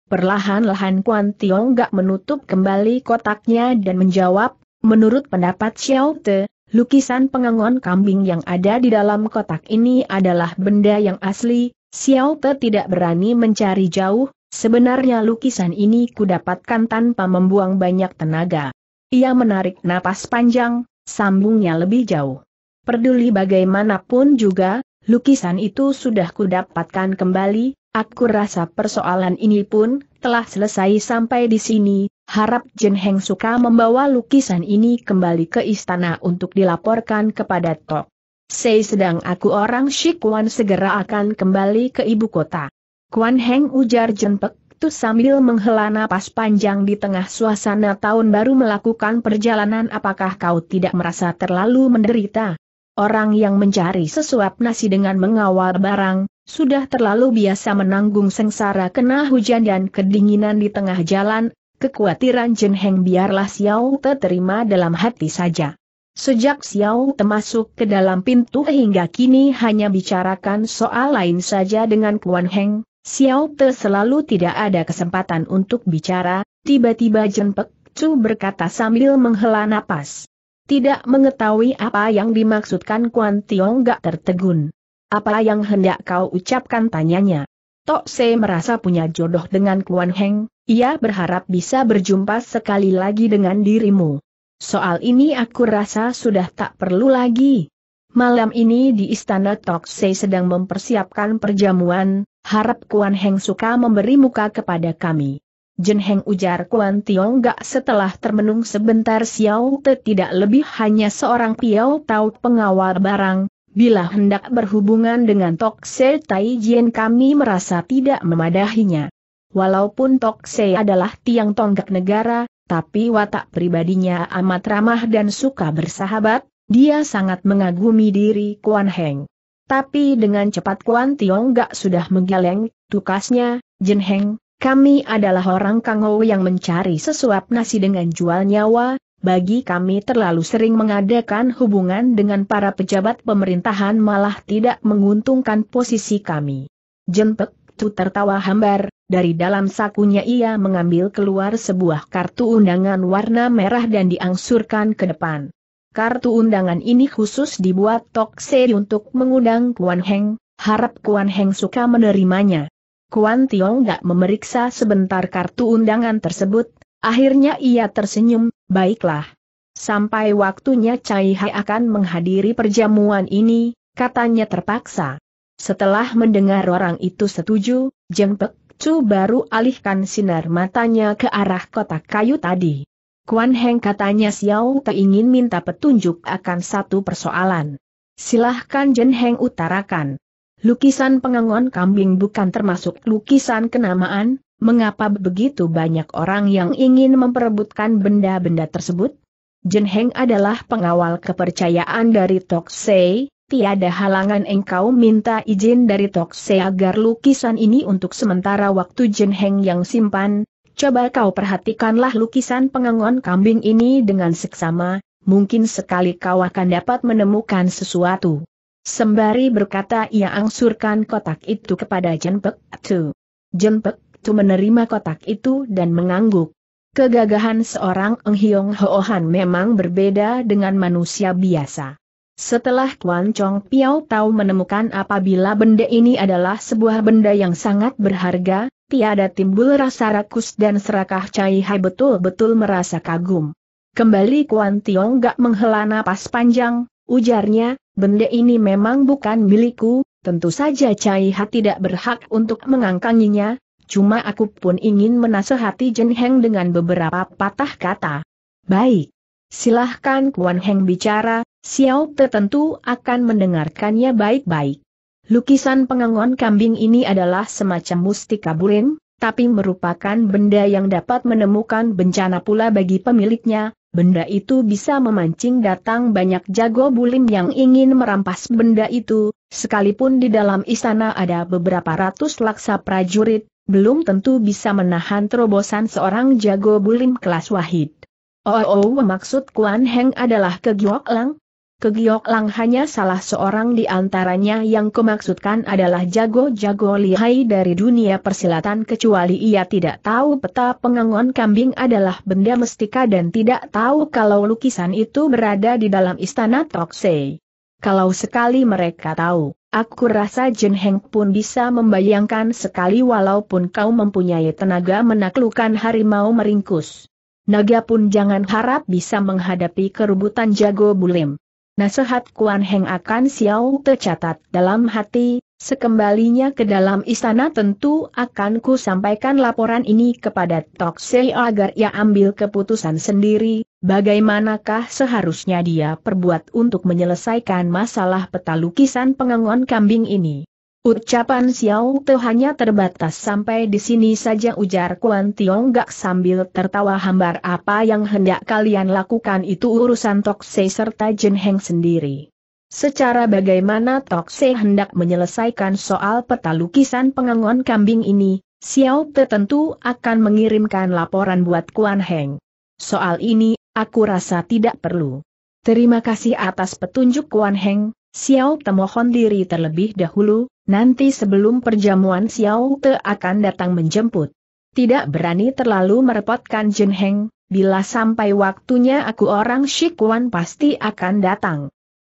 Perlahan-lahan Kuan Tiong gak menutup kembali kotaknya dan menjawab, menurut pendapat Xiao Te, Lukisan pengangon kambing yang ada di dalam kotak ini adalah benda yang asli, Xiao Te tidak berani mencari jauh, sebenarnya lukisan ini kudapatkan tanpa membuang banyak tenaga. Ia menarik napas panjang, sambungnya lebih jauh. Peduli bagaimanapun juga, lukisan itu sudah kudapatkan kembali, aku rasa persoalan ini pun telah selesai sampai di sini, Harap Jin Heng suka membawa lukisan ini kembali ke istana untuk dilaporkan kepada Tok. Sei sedang aku orang Shikuan segera akan kembali ke ibu kota. Kuan Heng ujar Jin Pek tuh sambil menghela napas panjang di tengah suasana tahun baru melakukan perjalanan apakah kau tidak merasa terlalu menderita? Orang yang mencari sesuap nasi dengan mengawal barang, sudah terlalu biasa menanggung sengsara kena hujan dan kedinginan di tengah jalan, Kekhawatiran Jen Heng biarlah Xiao Te terima dalam hati saja. Sejak Xiao Te masuk ke dalam pintu hingga kini hanya bicarakan soal lain saja dengan Kuan Heng, Xiao Te selalu tidak ada kesempatan untuk bicara, tiba-tiba Chen Pek Chu berkata sambil menghela napas. Tidak mengetahui apa yang dimaksudkan Kuan Tiong gak tertegun. Apa yang hendak kau ucapkan tanyanya? Tok Se merasa punya jodoh dengan Kuan Heng, ia berharap bisa berjumpa sekali lagi dengan dirimu. Soal ini aku rasa sudah tak perlu lagi. Malam ini di Istana Tokse sedang mempersiapkan perjamuan, harap Kuan Heng suka memberi muka kepada kami. Jen Heng ujar Kuan Tiong gak setelah termenung sebentar Xiao Te tidak lebih hanya seorang Piao tahu pengawal barang, bila hendak berhubungan dengan Tokse Tai Jien kami merasa tidak memadahinya. Walaupun Tok Se adalah tiang tonggak negara, tapi watak pribadinya amat ramah dan suka bersahabat, dia sangat mengagumi diri Kuan Heng. Tapi dengan cepat Kuan Tiong Gak sudah menggeleng, tukasnya, Jen Heng, kami adalah orang Kang Ho yang mencari sesuap nasi dengan jual nyawa, bagi kami terlalu sering mengadakan hubungan dengan para pejabat pemerintahan malah tidak menguntungkan posisi kami. Jen Pek Tu tertawa hambar, dari dalam sakunya ia mengambil keluar sebuah kartu undangan warna merah dan diangsurkan ke depan. Kartu undangan ini khusus dibuat Tok Sei untuk mengundang Kuan Heng, harap Kuan Heng suka menerimanya. Kuan Tiong gak memeriksa sebentar kartu undangan tersebut, akhirnya ia tersenyum, baiklah. Sampai waktunya Cai Hai akan menghadiri perjamuan ini, katanya terpaksa. Setelah mendengar orang itu setuju, Jeng Pek Chu baru alihkan sinar matanya ke arah kotak kayu tadi. Kuan Heng katanya Xiao Te ingin minta petunjuk akan satu persoalan. Silahkan Jen Heng utarakan. Lukisan pengangon kambing bukan termasuk lukisan kenamaan, mengapa begitu banyak orang yang ingin memperebutkan benda-benda tersebut? Jen Heng adalah pengawal kepercayaan dari Tok Sei, tiada halangan engkau minta izin dari Tok Se agar lukisan ini untuk sementara waktu Jin Heng yang simpan, coba kau perhatikanlah lukisan pengangon kambing ini dengan seksama, mungkin sekali kau akan dapat menemukan sesuatu. Sembari berkata ia angsurkan kotak itu kepada Jenpek Tu. Jenpek Tu menerima kotak itu dan mengangguk. Kegagahan seorang Eng Hiong Hoohan memang berbeda dengan manusia biasa. Setelah Kuan Chong Piao tahu menemukan apabila benda ini adalah sebuah benda yang sangat berharga, tiada timbul rasa rakus dan serakah Cai Hai betul-betul merasa kagum. Kembali Kuan Tiong gak menghela napas panjang, ujarnya, benda ini memang bukan milikku, tentu saja Cai Hai tidak berhak untuk mengangkanginya, cuma aku pun ingin menasehati Jen Heng dengan beberapa patah kata. Baik. Silahkan Kuan Heng bicara, Xiao Te tentu akan mendengarkannya baik-baik. Lukisan pengangon kambing ini adalah semacam mustika burin, tapi merupakan benda yang dapat menemukan bencana pula bagi pemiliknya, benda itu bisa memancing datang banyak jago bulim yang ingin merampas benda itu, sekalipun di dalam istana ada beberapa ratus laksa prajurit, belum tentu bisa menahan terobosan seorang jago bulim kelas wahid. Oh, oh, oh maksud Kuan Heng adalah ke Giok Lang? Ke Giok Lang hanya salah seorang di antaranya yang kumaksudkan adalah jago-jago lihai dari dunia persilatan kecuali ia tidak tahu peta pengangon kambing adalah benda mestika dan tidak tahu kalau lukisan itu berada di dalam istana Toksei. Kalau sekali mereka tahu, aku rasa Jin Heng pun bisa membayangkan sekali walaupun kau mempunyai tenaga menaklukkan harimau meringkus naga pun jangan harap bisa menghadapi kerubutan jago bulim. Nasihat Kuan Heng akan Xiao tercatat dalam hati, sekembalinya ke dalam istana tentu akan ku sampaikan laporan ini kepada Tok Sei agar ia ambil keputusan sendiri, bagaimanakah seharusnya dia perbuat untuk menyelesaikan masalah peta lukisan pengangon kambing ini. Ucapan Xiao Te hanya terbatas sampai di sini saja ujar Kuan Tiong Gak sambil tertawa hambar apa yang hendak kalian lakukan itu urusan Tok Se serta Jin Heng sendiri. Secara bagaimana Tok Se hendak menyelesaikan soal peta lukisan pengangon kambing ini, Xiao Te tentu akan mengirimkan laporan buat Kuan Heng. Soal ini, aku rasa tidak perlu. Terima kasih atas petunjuk Kuan Heng, Xiao Te mohon diri terlebih dahulu, Nanti sebelum perjamuan Xiao Te akan datang menjemput. Tidak berani terlalu merepotkan Jin Heng, bila sampai waktunya aku orang Shikuan pasti akan datang.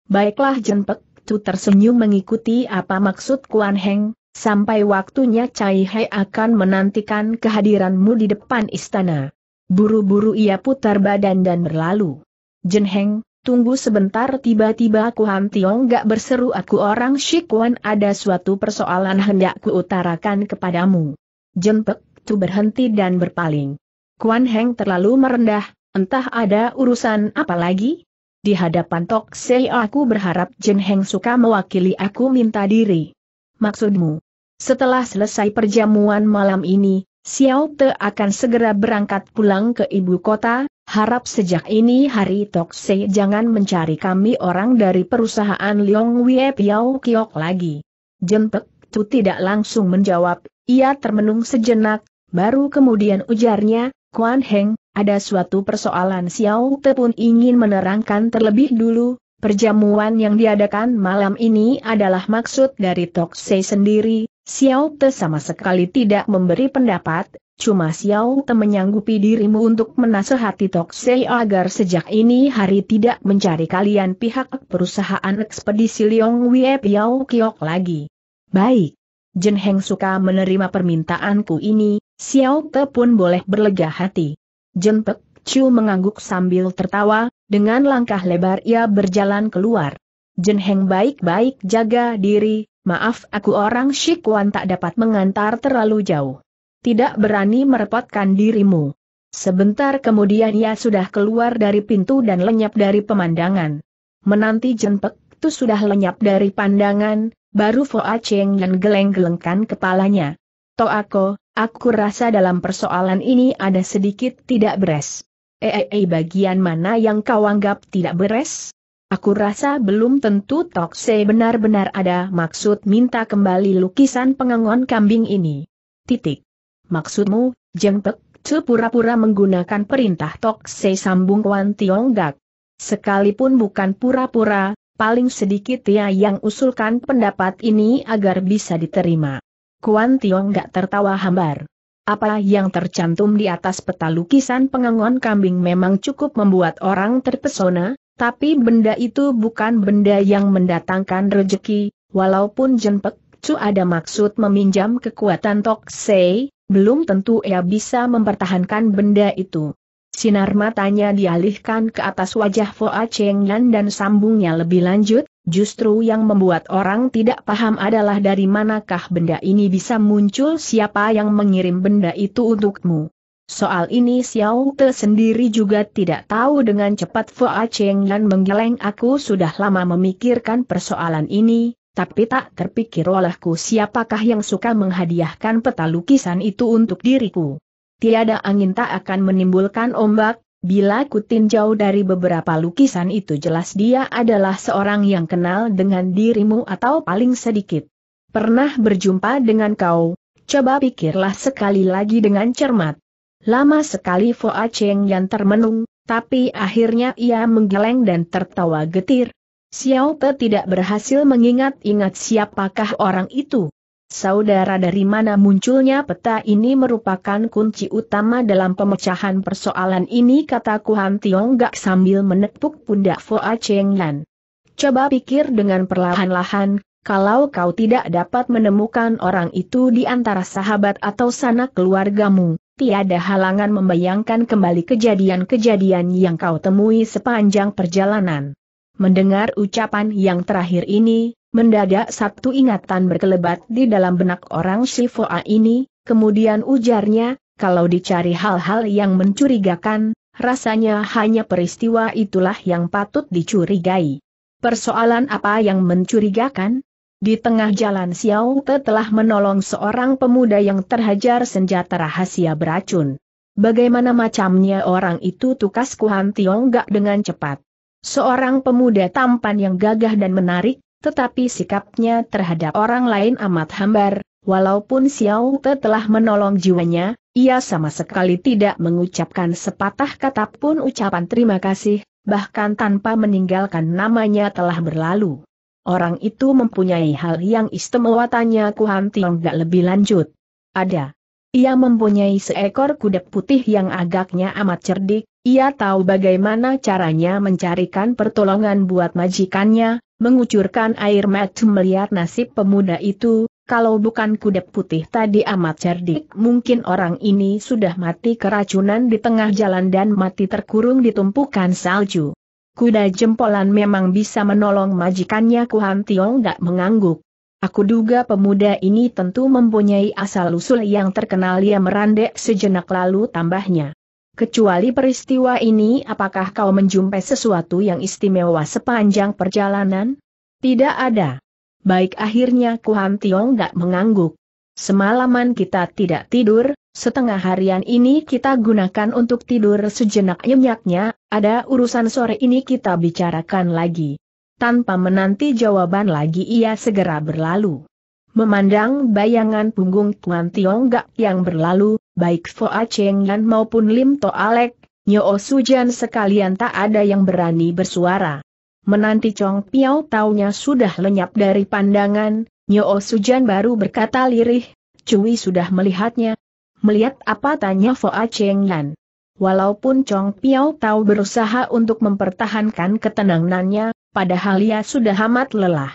Baiklah Jin Pek Tu tersenyum mengikuti apa maksud Kuan Heng, sampai waktunya Cai Hai akan menantikan kehadiranmu di depan istana. Buru-buru ia putar badan dan berlalu. Jin Heng, Tunggu sebentar tiba-tiba aku Han Tiong gak berseru aku orang Kuan ada suatu persoalan hendak utarakan kepadamu. Jempek tu berhenti dan berpaling. Kuan Heng terlalu merendah, entah ada urusan apa lagi? Di hadapan Tok Sei aku berharap Jen Heng suka mewakili aku minta diri. Maksudmu? Setelah selesai perjamuan malam ini, Xiao Te akan segera berangkat pulang ke ibu kota, harap sejak ini hari Tok Se jangan mencari kami orang dari perusahaan Liong Wie Piao Kiok lagi. Jempek Tu tidak langsung menjawab, ia termenung sejenak, baru kemudian ujarnya, Kuan Heng, ada suatu persoalan Xiao Te pun ingin menerangkan terlebih dulu, Perjamuan yang diadakan malam ini adalah maksud dari Tok Se sendiri, Xiao Te sama sekali tidak memberi pendapat, cuma Xiao Te menyanggupi dirimu untuk menasehati Tok Sei agar sejak ini hari tidak mencari kalian pihak perusahaan ekspedisi Liong Wie Piao Kiok lagi. Baik. Jen Heng suka menerima permintaanku ini, Xiao Te pun boleh berlega hati. Jen Pek Chu mengangguk sambil tertawa, dengan langkah lebar ia berjalan keluar. Jen Heng baik-baik jaga diri, Maaf aku orang Shikwan tak dapat mengantar terlalu jauh. Tidak berani merepotkan dirimu. Sebentar kemudian ia sudah keluar dari pintu dan lenyap dari pemandangan. Menanti jenpek itu sudah lenyap dari pandangan, baru Foa Cheng dan geleng-gelengkan kepalanya. Toako, aku rasa dalam persoalan ini ada sedikit tidak beres. Eh, eh, eh bagian mana yang kau anggap tidak beres? Aku rasa belum tentu Tokse benar-benar ada maksud minta kembali lukisan pengangon kambing ini. Titik. Maksudmu, Jeng Pek, pura-pura menggunakan perintah Tok Tokse sambung Wan Gak. Sekalipun bukan pura-pura, paling sedikit ya yang usulkan pendapat ini agar bisa diterima. Kuan Tiong gak tertawa hambar. Apa yang tercantum di atas peta lukisan pengangon kambing memang cukup membuat orang terpesona, tapi benda itu bukan benda yang mendatangkan rejeki, walaupun Jenpek Cu ada maksud meminjam kekuatan Tok Sei, belum tentu ia bisa mempertahankan benda itu. Sinar matanya dialihkan ke atas wajah Foa Cheng Yan dan sambungnya lebih lanjut, justru yang membuat orang tidak paham adalah dari manakah benda ini bisa muncul siapa yang mengirim benda itu untukmu. Soal ini Xiao Te sendiri juga tidak tahu dengan cepat Foa Cheng Yan menggeleng aku sudah lama memikirkan persoalan ini, tapi tak terpikir olehku siapakah yang suka menghadiahkan peta lukisan itu untuk diriku. Tiada angin tak akan menimbulkan ombak, bila ku tinjau dari beberapa lukisan itu jelas dia adalah seorang yang kenal dengan dirimu atau paling sedikit. Pernah berjumpa dengan kau, coba pikirlah sekali lagi dengan cermat. Lama sekali Foa Cheng yang termenung, tapi akhirnya ia menggeleng dan tertawa getir. Xiao Te tidak berhasil mengingat-ingat siapakah orang itu. Saudara dari mana munculnya peta ini merupakan kunci utama dalam pemecahan persoalan ini kata Han Tiong Gak sambil menepuk pundak Foa Cheng Yan. Coba pikir dengan perlahan-lahan, kalau kau tidak dapat menemukan orang itu di antara sahabat atau sanak keluargamu, tiada halangan membayangkan kembali kejadian-kejadian yang kau temui sepanjang perjalanan. Mendengar ucapan yang terakhir ini, mendadak satu ingatan berkelebat di dalam benak orang Shifoa ini, kemudian ujarnya, kalau dicari hal-hal yang mencurigakan, rasanya hanya peristiwa itulah yang patut dicurigai. Persoalan apa yang mencurigakan? Di tengah jalan Xiao Te telah menolong seorang pemuda yang terhajar senjata rahasia beracun. Bagaimana macamnya orang itu tukas Tiong gak dengan cepat. Seorang pemuda tampan yang gagah dan menarik, tetapi sikapnya terhadap orang lain amat hambar, walaupun Xiao Te telah menolong jiwanya, ia sama sekali tidak mengucapkan sepatah kata pun ucapan terima kasih, bahkan tanpa meninggalkan namanya telah berlalu. Orang itu mempunyai hal yang istimewa tanya Kuan Tiong gak lebih lanjut. Ada. Ia mempunyai seekor kuda putih yang agaknya amat cerdik, ia tahu bagaimana caranya mencarikan pertolongan buat majikannya, mengucurkan air mata melihat nasib pemuda itu, kalau bukan kuda putih tadi amat cerdik mungkin orang ini sudah mati keracunan di tengah jalan dan mati terkurung di tumpukan salju. Kuda jempolan memang bisa menolong majikannya Kuhan Tiong gak mengangguk. Aku duga pemuda ini tentu mempunyai asal-usul yang terkenal ia merandek sejenak lalu tambahnya. Kecuali peristiwa ini apakah kau menjumpai sesuatu yang istimewa sepanjang perjalanan? Tidak ada. Baik akhirnya Kuhan Tiong gak mengangguk. Semalaman kita tidak tidur, Setengah harian ini kita gunakan untuk tidur sejenak nyenyaknya, ada urusan sore ini kita bicarakan lagi. Tanpa menanti jawaban lagi ia segera berlalu. Memandang bayangan punggung Tuan Gak yang berlalu, baik Foa Cheng Yan maupun Lim To Alek, Nyo Sujan sekalian tak ada yang berani bersuara. Menanti Chong Piao taunya sudah lenyap dari pandangan, Nyo Sujan baru berkata lirih, Cui sudah melihatnya, Melihat apa tanya Foa Cheng Yan. Walaupun Chong Piao Tao berusaha untuk mempertahankan ketenangannya, padahal ia sudah amat lelah.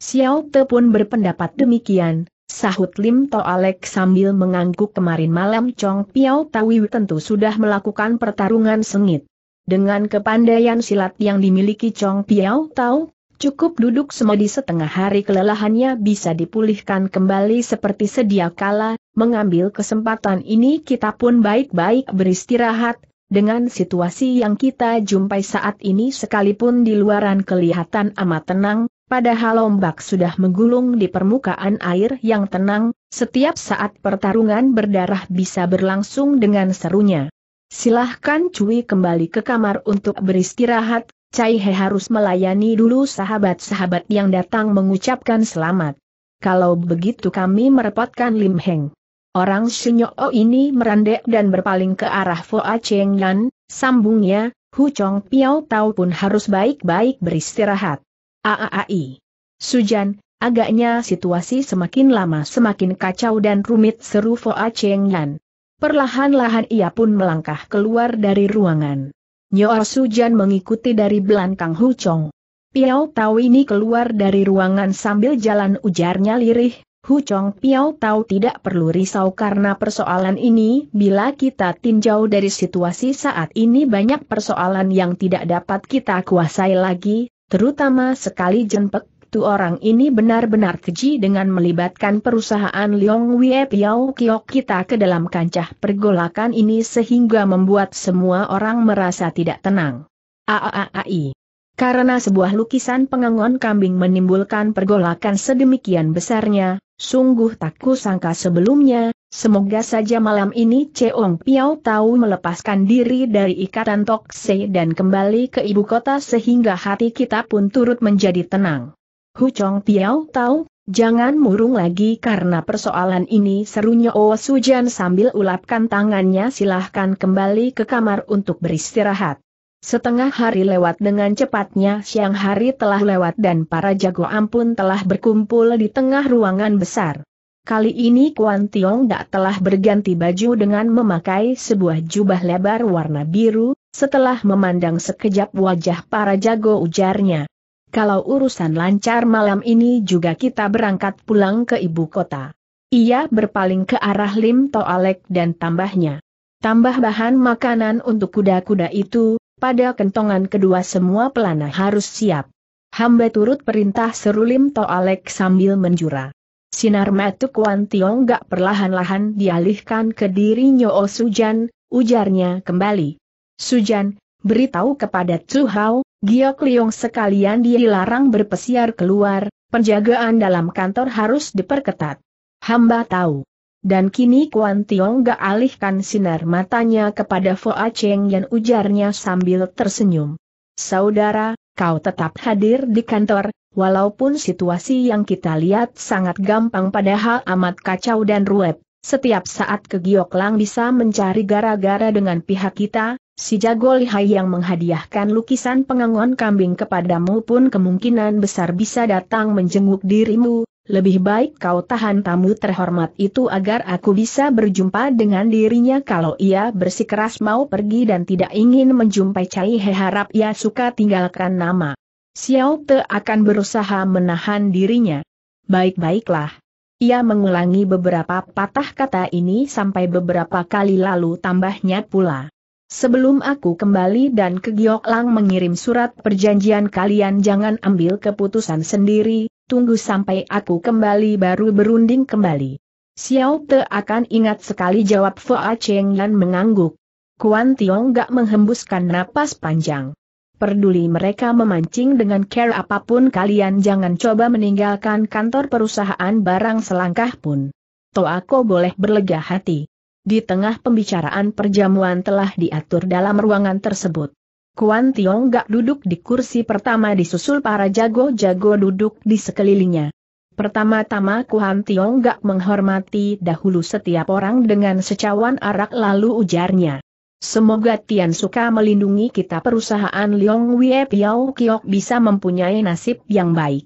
Xiao Te pun berpendapat demikian, sahut Lim To Alek sambil mengangguk kemarin malam Chong Piao Tawi tentu sudah melakukan pertarungan sengit. Dengan kepandaian silat yang dimiliki Chong Piao Tao, cukup duduk semedi setengah hari kelelahannya bisa dipulihkan kembali seperti sedia kala, Mengambil kesempatan ini kita pun baik-baik beristirahat, dengan situasi yang kita jumpai saat ini sekalipun di luaran kelihatan amat tenang, padahal ombak sudah menggulung di permukaan air yang tenang, setiap saat pertarungan berdarah bisa berlangsung dengan serunya. Silahkan Cui kembali ke kamar untuk beristirahat, Cai He harus melayani dulu sahabat-sahabat yang datang mengucapkan selamat. Kalau begitu kami merepotkan Lim Heng. Orang Shinyo ini merendek dan berpaling ke arah Foa Cheng Yan, sambungnya, Hu Chong Piao Tau pun harus baik-baik beristirahat. Aaai. Sujan, agaknya situasi semakin lama semakin kacau dan rumit seru Foa Cheng Yan. Perlahan-lahan ia pun melangkah keluar dari ruangan. Su Sujan mengikuti dari belakang Hu Chong. Piao Tau ini keluar dari ruangan sambil jalan ujarnya lirih, Hu Chong Piao tahu tidak perlu risau karena persoalan ini bila kita tinjau dari situasi saat ini banyak persoalan yang tidak dapat kita kuasai lagi, terutama sekali jenpek tu orang ini benar-benar keji dengan melibatkan perusahaan Liong Wie Piao Kiok kita ke dalam kancah pergolakan ini sehingga membuat semua orang merasa tidak tenang. Aaai. Karena sebuah lukisan pengangon kambing menimbulkan pergolakan sedemikian besarnya, sungguh tak kusangka sebelumnya, semoga saja malam ini Cheong Piao tahu melepaskan diri dari ikatan Tokse dan kembali ke ibu kota sehingga hati kita pun turut menjadi tenang. Hu Chong Piao tahu, jangan murung lagi karena persoalan ini serunya Oh Sujan sambil ulapkan tangannya silahkan kembali ke kamar untuk beristirahat. Setengah hari lewat dengan cepatnya siang hari telah lewat dan para jago ampun telah berkumpul di tengah ruangan besar. Kali ini Kuan Tiong Dak telah berganti baju dengan memakai sebuah jubah lebar warna biru, setelah memandang sekejap wajah para jago ujarnya. Kalau urusan lancar malam ini juga kita berangkat pulang ke ibu kota. Ia berpaling ke arah Lim Toalek dan tambahnya. Tambah bahan makanan untuk kuda-kuda itu, pada kentongan kedua semua pelana harus siap. Hamba turut perintah serulim Toalek sambil menjura. Sinar matuk Kuan Tiong gak perlahan-lahan dialihkan ke diri O Sujan, ujarnya kembali. Sujan, beritahu kepada Chu Hao, Giok Liong sekalian dilarang berpesiar keluar, penjagaan dalam kantor harus diperketat. Hamba tahu. Dan kini Kuan Tiong gak alihkan sinar matanya kepada Foa Cheng Yan ujarnya sambil tersenyum. Saudara, kau tetap hadir di kantor, walaupun situasi yang kita lihat sangat gampang padahal amat kacau dan ruwet. Setiap saat ke Giok Lang bisa mencari gara-gara dengan pihak kita, si jago lihai yang menghadiahkan lukisan pengangon kambing kepadamu pun kemungkinan besar bisa datang menjenguk dirimu, lebih baik kau tahan tamu terhormat itu agar aku bisa berjumpa dengan dirinya kalau ia bersikeras mau pergi dan tidak ingin menjumpai Cai He harap ia suka tinggalkan nama. Xiao Te akan berusaha menahan dirinya. Baik-baiklah. Ia mengulangi beberapa patah kata ini sampai beberapa kali lalu tambahnya pula. Sebelum aku kembali dan ke Lang mengirim surat perjanjian kalian jangan ambil keputusan sendiri, tunggu sampai aku kembali baru berunding kembali. Xiao Te akan ingat sekali jawab Fa Cheng Yan mengangguk. Kuan Tiong gak menghembuskan napas panjang. Perduli mereka memancing dengan care apapun kalian jangan coba meninggalkan kantor perusahaan barang selangkah pun. aku boleh berlega hati. Di tengah pembicaraan perjamuan telah diatur dalam ruangan tersebut. Kuan Tiong Gak duduk di kursi pertama disusul para jago-jago duduk di sekelilingnya. Pertama-tama Kuan Tiong Gak menghormati dahulu setiap orang dengan secawan arak lalu ujarnya. Semoga Tian Suka melindungi kita perusahaan Liong Wie Piao Kiok bisa mempunyai nasib yang baik.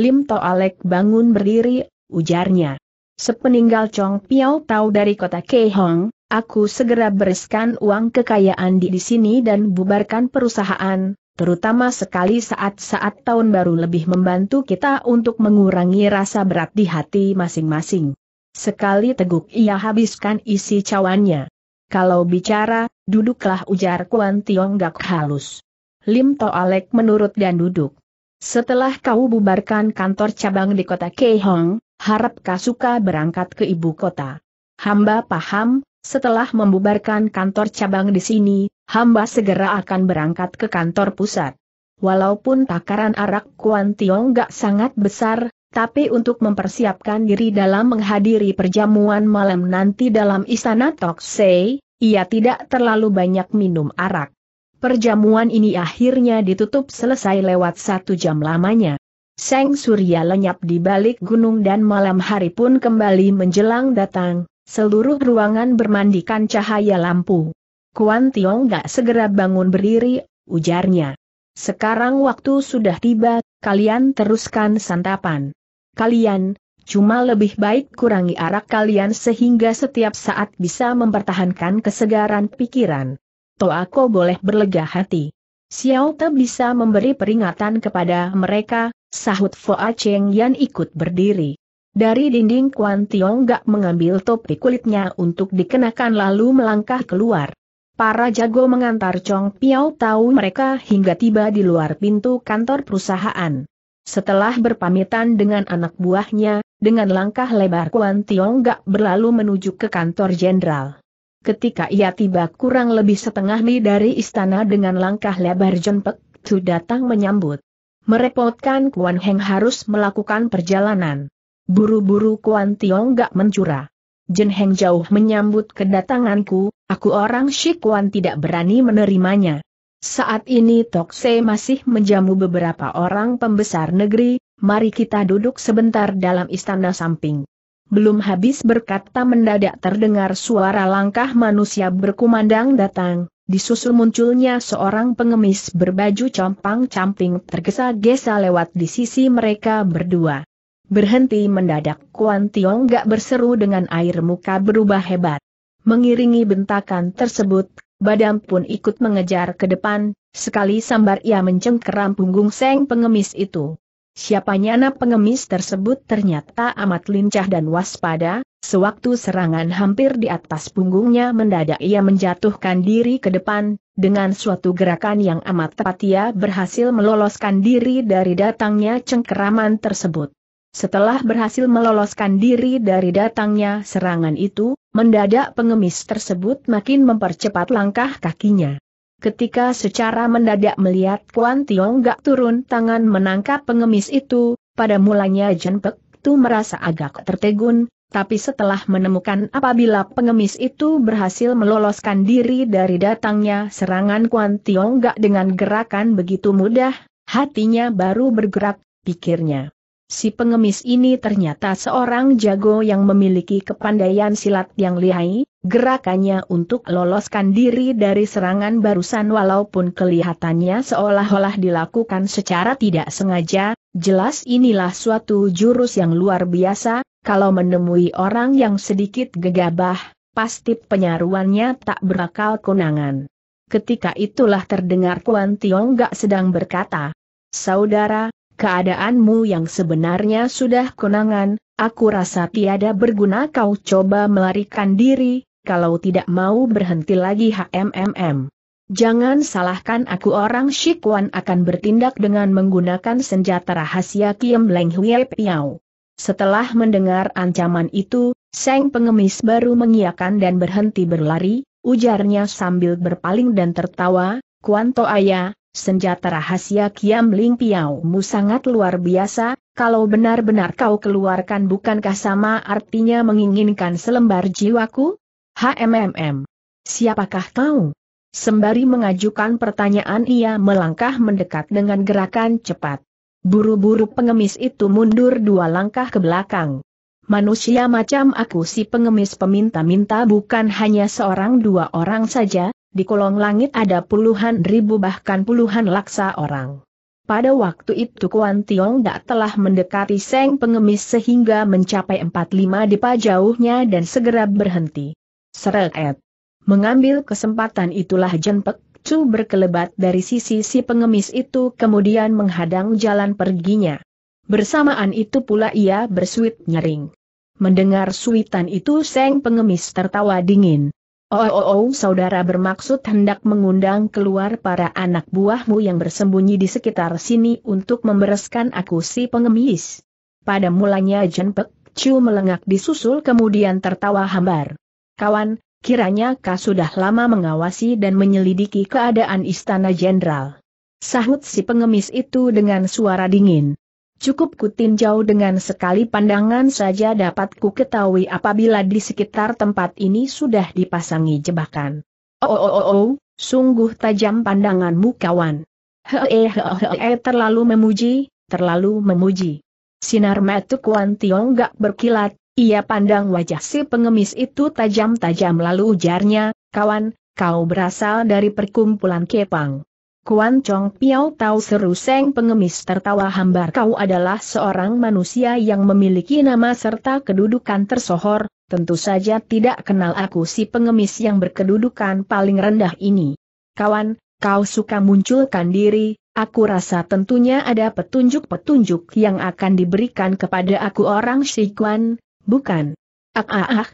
Lim To Alek bangun berdiri, ujarnya. Sepeninggal Chong Piao Tau dari kota Kehong, aku segera bereskan uang kekayaan di, di sini dan bubarkan perusahaan, terutama sekali saat-saat tahun baru lebih membantu kita untuk mengurangi rasa berat di hati masing-masing. Sekali teguk ia habiskan isi cawannya. Kalau bicara, duduklah ujar Kuan Tiong gak halus. Lim Alek menurut dan duduk. Setelah kau bubarkan kantor cabang di kota Kehong, harap kau suka berangkat ke ibu kota. Hamba paham, setelah membubarkan kantor cabang di sini, hamba segera akan berangkat ke kantor pusat. Walaupun takaran arak Kuan Tiong gak sangat besar, tapi untuk mempersiapkan diri dalam menghadiri perjamuan malam nanti dalam istana Toksei, ia tidak terlalu banyak minum arak. Perjamuan ini akhirnya ditutup selesai lewat satu jam lamanya. Seng Surya lenyap di balik gunung dan malam hari pun kembali menjelang datang, seluruh ruangan bermandikan cahaya lampu. Kuan Tiong gak segera bangun berdiri, ujarnya. Sekarang waktu sudah tiba, kalian teruskan santapan. Kalian, cuma lebih baik kurangi arak kalian sehingga setiap saat bisa mempertahankan kesegaran pikiran. Toako boleh berlega hati. Xiao Te bisa memberi peringatan kepada mereka, sahut Foa Cheng Yan ikut berdiri. Dari dinding Kuan Tiong Gak mengambil topi kulitnya untuk dikenakan lalu melangkah keluar. Para jago mengantar Chong Piao tahu mereka hingga tiba di luar pintu kantor perusahaan. Setelah berpamitan dengan anak buahnya, dengan langkah lebar Kuan Tiong Gak berlalu menuju ke kantor jenderal. Ketika ia tiba kurang lebih setengah li dari istana dengan langkah lebar John Pek Tu datang menyambut. Merepotkan Kuan Heng harus melakukan perjalanan. Buru-buru Kuan Tiong gak mencura. Jen Heng jauh menyambut kedatanganku, aku orang Kuan tidak berani menerimanya. Saat ini Tok Se masih menjamu beberapa orang pembesar negeri, mari kita duduk sebentar dalam istana samping. Belum habis berkata mendadak terdengar suara langkah manusia berkumandang datang, disusul munculnya seorang pengemis berbaju compang-camping tergesa-gesa lewat di sisi mereka berdua. Berhenti mendadak Kuan Tiong gak berseru dengan air muka berubah hebat. Mengiringi bentakan tersebut, badam pun ikut mengejar ke depan, sekali sambar ia mencengkeram punggung seng pengemis itu. Siapa nyana pengemis tersebut ternyata amat lincah dan waspada, sewaktu serangan hampir di atas punggungnya mendadak ia menjatuhkan diri ke depan, dengan suatu gerakan yang amat tepat ia berhasil meloloskan diri dari datangnya cengkeraman tersebut. Setelah berhasil meloloskan diri dari datangnya serangan itu, mendadak pengemis tersebut makin mempercepat langkah kakinya. Ketika secara mendadak melihat Kuan Tiong gak turun tangan menangkap pengemis itu, pada mulanya Jen Pek Tu merasa agak tertegun, tapi setelah menemukan apabila pengemis itu berhasil meloloskan diri dari datangnya serangan Kuan Tiong gak dengan gerakan begitu mudah, hatinya baru bergerak, pikirnya. Si pengemis ini ternyata seorang jago yang memiliki kepandaian silat yang lihai, gerakannya untuk loloskan diri dari serangan barusan walaupun kelihatannya seolah-olah dilakukan secara tidak sengaja, jelas inilah suatu jurus yang luar biasa, kalau menemui orang yang sedikit gegabah, pasti penyaruannya tak berakal kunangan. Ketika itulah terdengar Kuan Tiong gak sedang berkata, Saudara, keadaanmu yang sebenarnya sudah kenangan, aku rasa tiada berguna kau coba melarikan diri, kalau tidak mau berhenti lagi HMMM. Jangan salahkan aku orang Shikwan akan bertindak dengan menggunakan senjata rahasia Kiem Leng Hwe Piao. Setelah mendengar ancaman itu, Seng pengemis baru mengiakan dan berhenti berlari, ujarnya sambil berpaling dan tertawa, Kuanto Ayah, Senjata rahasia Kiam Ling Piaumu sangat luar biasa, kalau benar-benar kau keluarkan bukankah sama artinya menginginkan selembar jiwaku? HMMM. Siapakah kau? Sembari mengajukan pertanyaan ia melangkah mendekat dengan gerakan cepat. Buru-buru pengemis itu mundur dua langkah ke belakang. Manusia macam aku si pengemis peminta-minta bukan hanya seorang dua orang saja, di kolong langit ada puluhan ribu bahkan puluhan laksa orang. Pada waktu itu Kuan Tiong tak telah mendekati Seng Pengemis sehingga mencapai 45 depa jauhnya dan segera berhenti. Seret. Mengambil kesempatan itulah Jen Pek Chu berkelebat dari sisi si pengemis itu kemudian menghadang jalan perginya. Bersamaan itu pula ia bersuit nyering. Mendengar suitan itu Seng Pengemis tertawa dingin. Oh, oh, oh, saudara bermaksud hendak mengundang keluar para anak buahmu yang bersembunyi di sekitar sini untuk membereskan aku si pengemis. Pada mulanya Jen Pek Chu melengak disusul kemudian tertawa hambar. Kawan, kiranya kau sudah lama mengawasi dan menyelidiki keadaan istana jenderal. Sahut si pengemis itu dengan suara dingin. Cukup kutinjau dengan sekali pandangan saja dapat ku ketahui apabila di sekitar tempat ini sudah dipasangi jebakan. Oh, oh, oh, oh, sungguh tajam pandanganmu kawan. Hee terlalu memuji, terlalu memuji. Sinar mata Kuan Tiong gak berkilat, ia pandang wajah si pengemis itu tajam-tajam lalu ujarnya, kawan, kau berasal dari perkumpulan Kepang. Kuan Chong Piao tahu seru Seng pengemis tertawa hambar kau adalah seorang manusia yang memiliki nama serta kedudukan tersohor, tentu saja tidak kenal aku si pengemis yang berkedudukan paling rendah ini. Kawan, kau suka munculkan diri, aku rasa tentunya ada petunjuk-petunjuk yang akan diberikan kepada aku orang Si Kuan, bukan? Ah ah ah,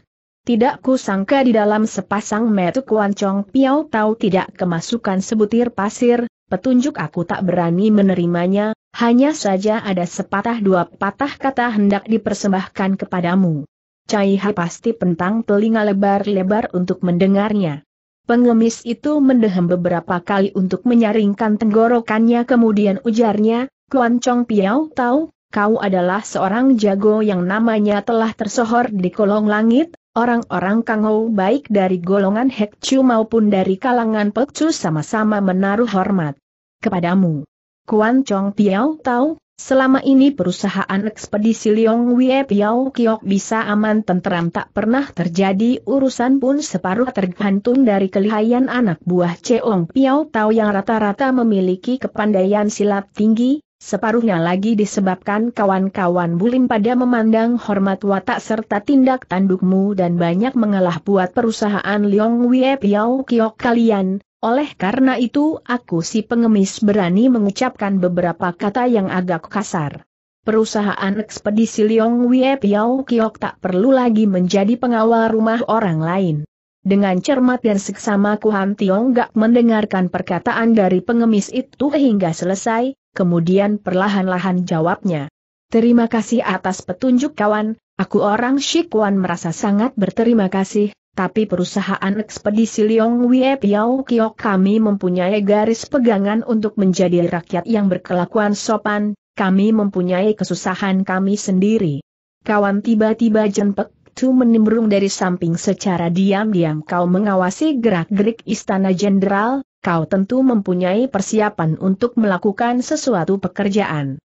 tidak kusangka di dalam sepasang metu kwan Chong Piao tahu tidak kemasukan sebutir pasir, petunjuk aku tak berani menerimanya, hanya saja ada sepatah dua patah kata hendak dipersembahkan kepadamu. Cai Hai pasti pentang telinga lebar-lebar untuk mendengarnya. Pengemis itu mendehem beberapa kali untuk menyaringkan tenggorokannya kemudian ujarnya, Kuan Chong Piao tahu, kau adalah seorang jago yang namanya telah tersohor di kolong langit, Orang-orang Kangou baik dari golongan Hekcu maupun dari kalangan Pekcu sama-sama menaruh hormat kepadamu. Kuan Chong Piao tahu, selama ini perusahaan ekspedisi Liong Wei Piao Kiok bisa aman tenteram tak pernah terjadi urusan pun separuh tergantung dari kelihayan anak buah Cheong Piao Tau yang rata-rata memiliki kepandaian silat tinggi, Separuhnya lagi disebabkan kawan-kawan bulim pada memandang hormat watak serta tindak tandukmu dan banyak mengalah buat perusahaan Leong Wie Piao Kiok kalian, oleh karena itu aku si pengemis berani mengucapkan beberapa kata yang agak kasar. Perusahaan ekspedisi Leong Wie Piao Kiok tak perlu lagi menjadi pengawal rumah orang lain. Dengan cermat dan seksama Kuhan Tiong gak mendengarkan perkataan dari pengemis itu hingga selesai, kemudian perlahan-lahan jawabnya. Terima kasih atas petunjuk kawan, aku orang Shikwan merasa sangat berterima kasih, tapi perusahaan ekspedisi Liong Wie Piao Kiok kami mempunyai garis pegangan untuk menjadi rakyat yang berkelakuan sopan, kami mempunyai kesusahan kami sendiri. Kawan tiba-tiba jenpek Tu menimbrung dari samping secara diam-diam kau mengawasi gerak-gerik istana jenderal, kau tentu mempunyai persiapan untuk melakukan sesuatu pekerjaan.